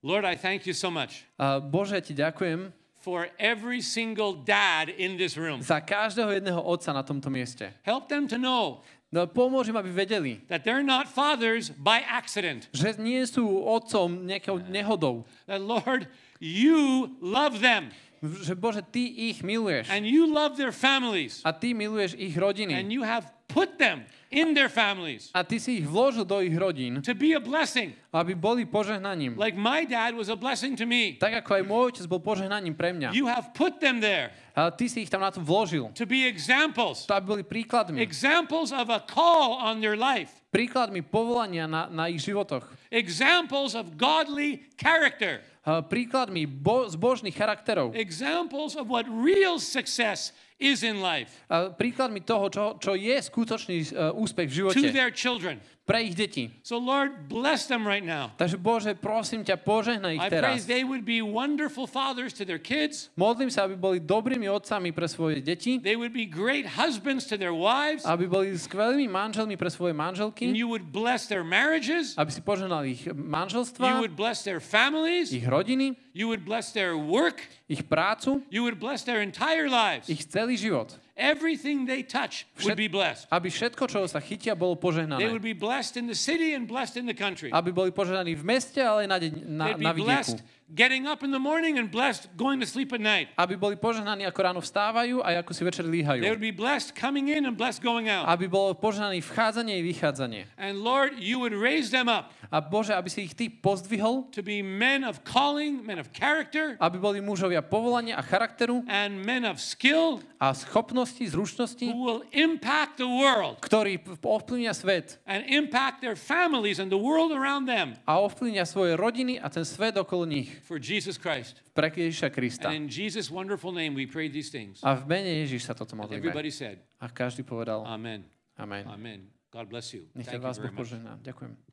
Lord, I thank you so much. A Bože, ja ti ďakujem. for every single dad in this room. Za každého jedného otca na tomto mieste. Help them to know No, pomôžem, aby vedeli, that they're not fathers by accident. že nie sú otcom nejakou nehodou. That Lord, you love them. Že Bože, Ty ich miluješ. And you love their families. A Ty miluješ ich rodiny. And you have put them in their families. A ty si ich vložil do ich rodín. To be a blessing. Aby boli požehnaním. Like my dad was a blessing to me. Tak ako aj môj otec bol požehnaním pre mňa. You have put them there. A ty si ich tam na to vložil. To be examples. To aby boli príkladmi. Examples of a call on their life. Príkladmi povolania na, na ich životoch. Examples of godly character. príkladmi bo- zbožných charakterov. Examples of what real success is in life. Uh, príkladmi toho, čo, čo je skutočný e, úspech v živote. To their children. Pre ich deti. So Lord, bless them right now. Takže Bože, prosím ťa, požehnaj ich I Pray they would be wonderful fathers to their kids. Modlím sa, aby boli dobrými otcami pre svoje deti. They would be great husbands to their wives. Aby boli skvelými manželmi pre svoje manželky. And you would bless their marriages. Aby si požehnal ich manželstva. You would bless their families. Ich rodiny. You would bless their work, ich prácu, you would bless their entire lives. ich celý život. Everything they touch would be blessed. Aby všetko, čo sa chytia, bolo požehnané. They would be blessed in the city and blessed in the country. Aby boli požehnaní v meste, ale aj na, na, na vidieku getting up in the morning and blessed going to sleep at night. Aby boli požehnaní ako ráno vstávajú a ako si večer líhajú. They would be blessed coming in and blessed going out. Aby bolo požehnaní vchádzanie i vychádzanie. And Lord, you would raise them up. A Bože, aby si ich ty pozdvihol. To be men of calling, men of character. Aby boli mužovia povolania a charakteru. And men of skill. A schopnosti, zručnosti. Who will impact the world. Ktorí ovplyvnia svet. And impact their families and the world around them. A ovplyvnia svoje rodiny a ten svet okolo nich for Jesus Christ. Pre Ježiša Krista. And in Jesus wonderful name we prayed these things. A v mene Ježiš sa toto modlíme. Everybody said. A každý povedal. Amen. Amen. Amen. God bless you. Nech Thank vás Boh požená. Ďakujem.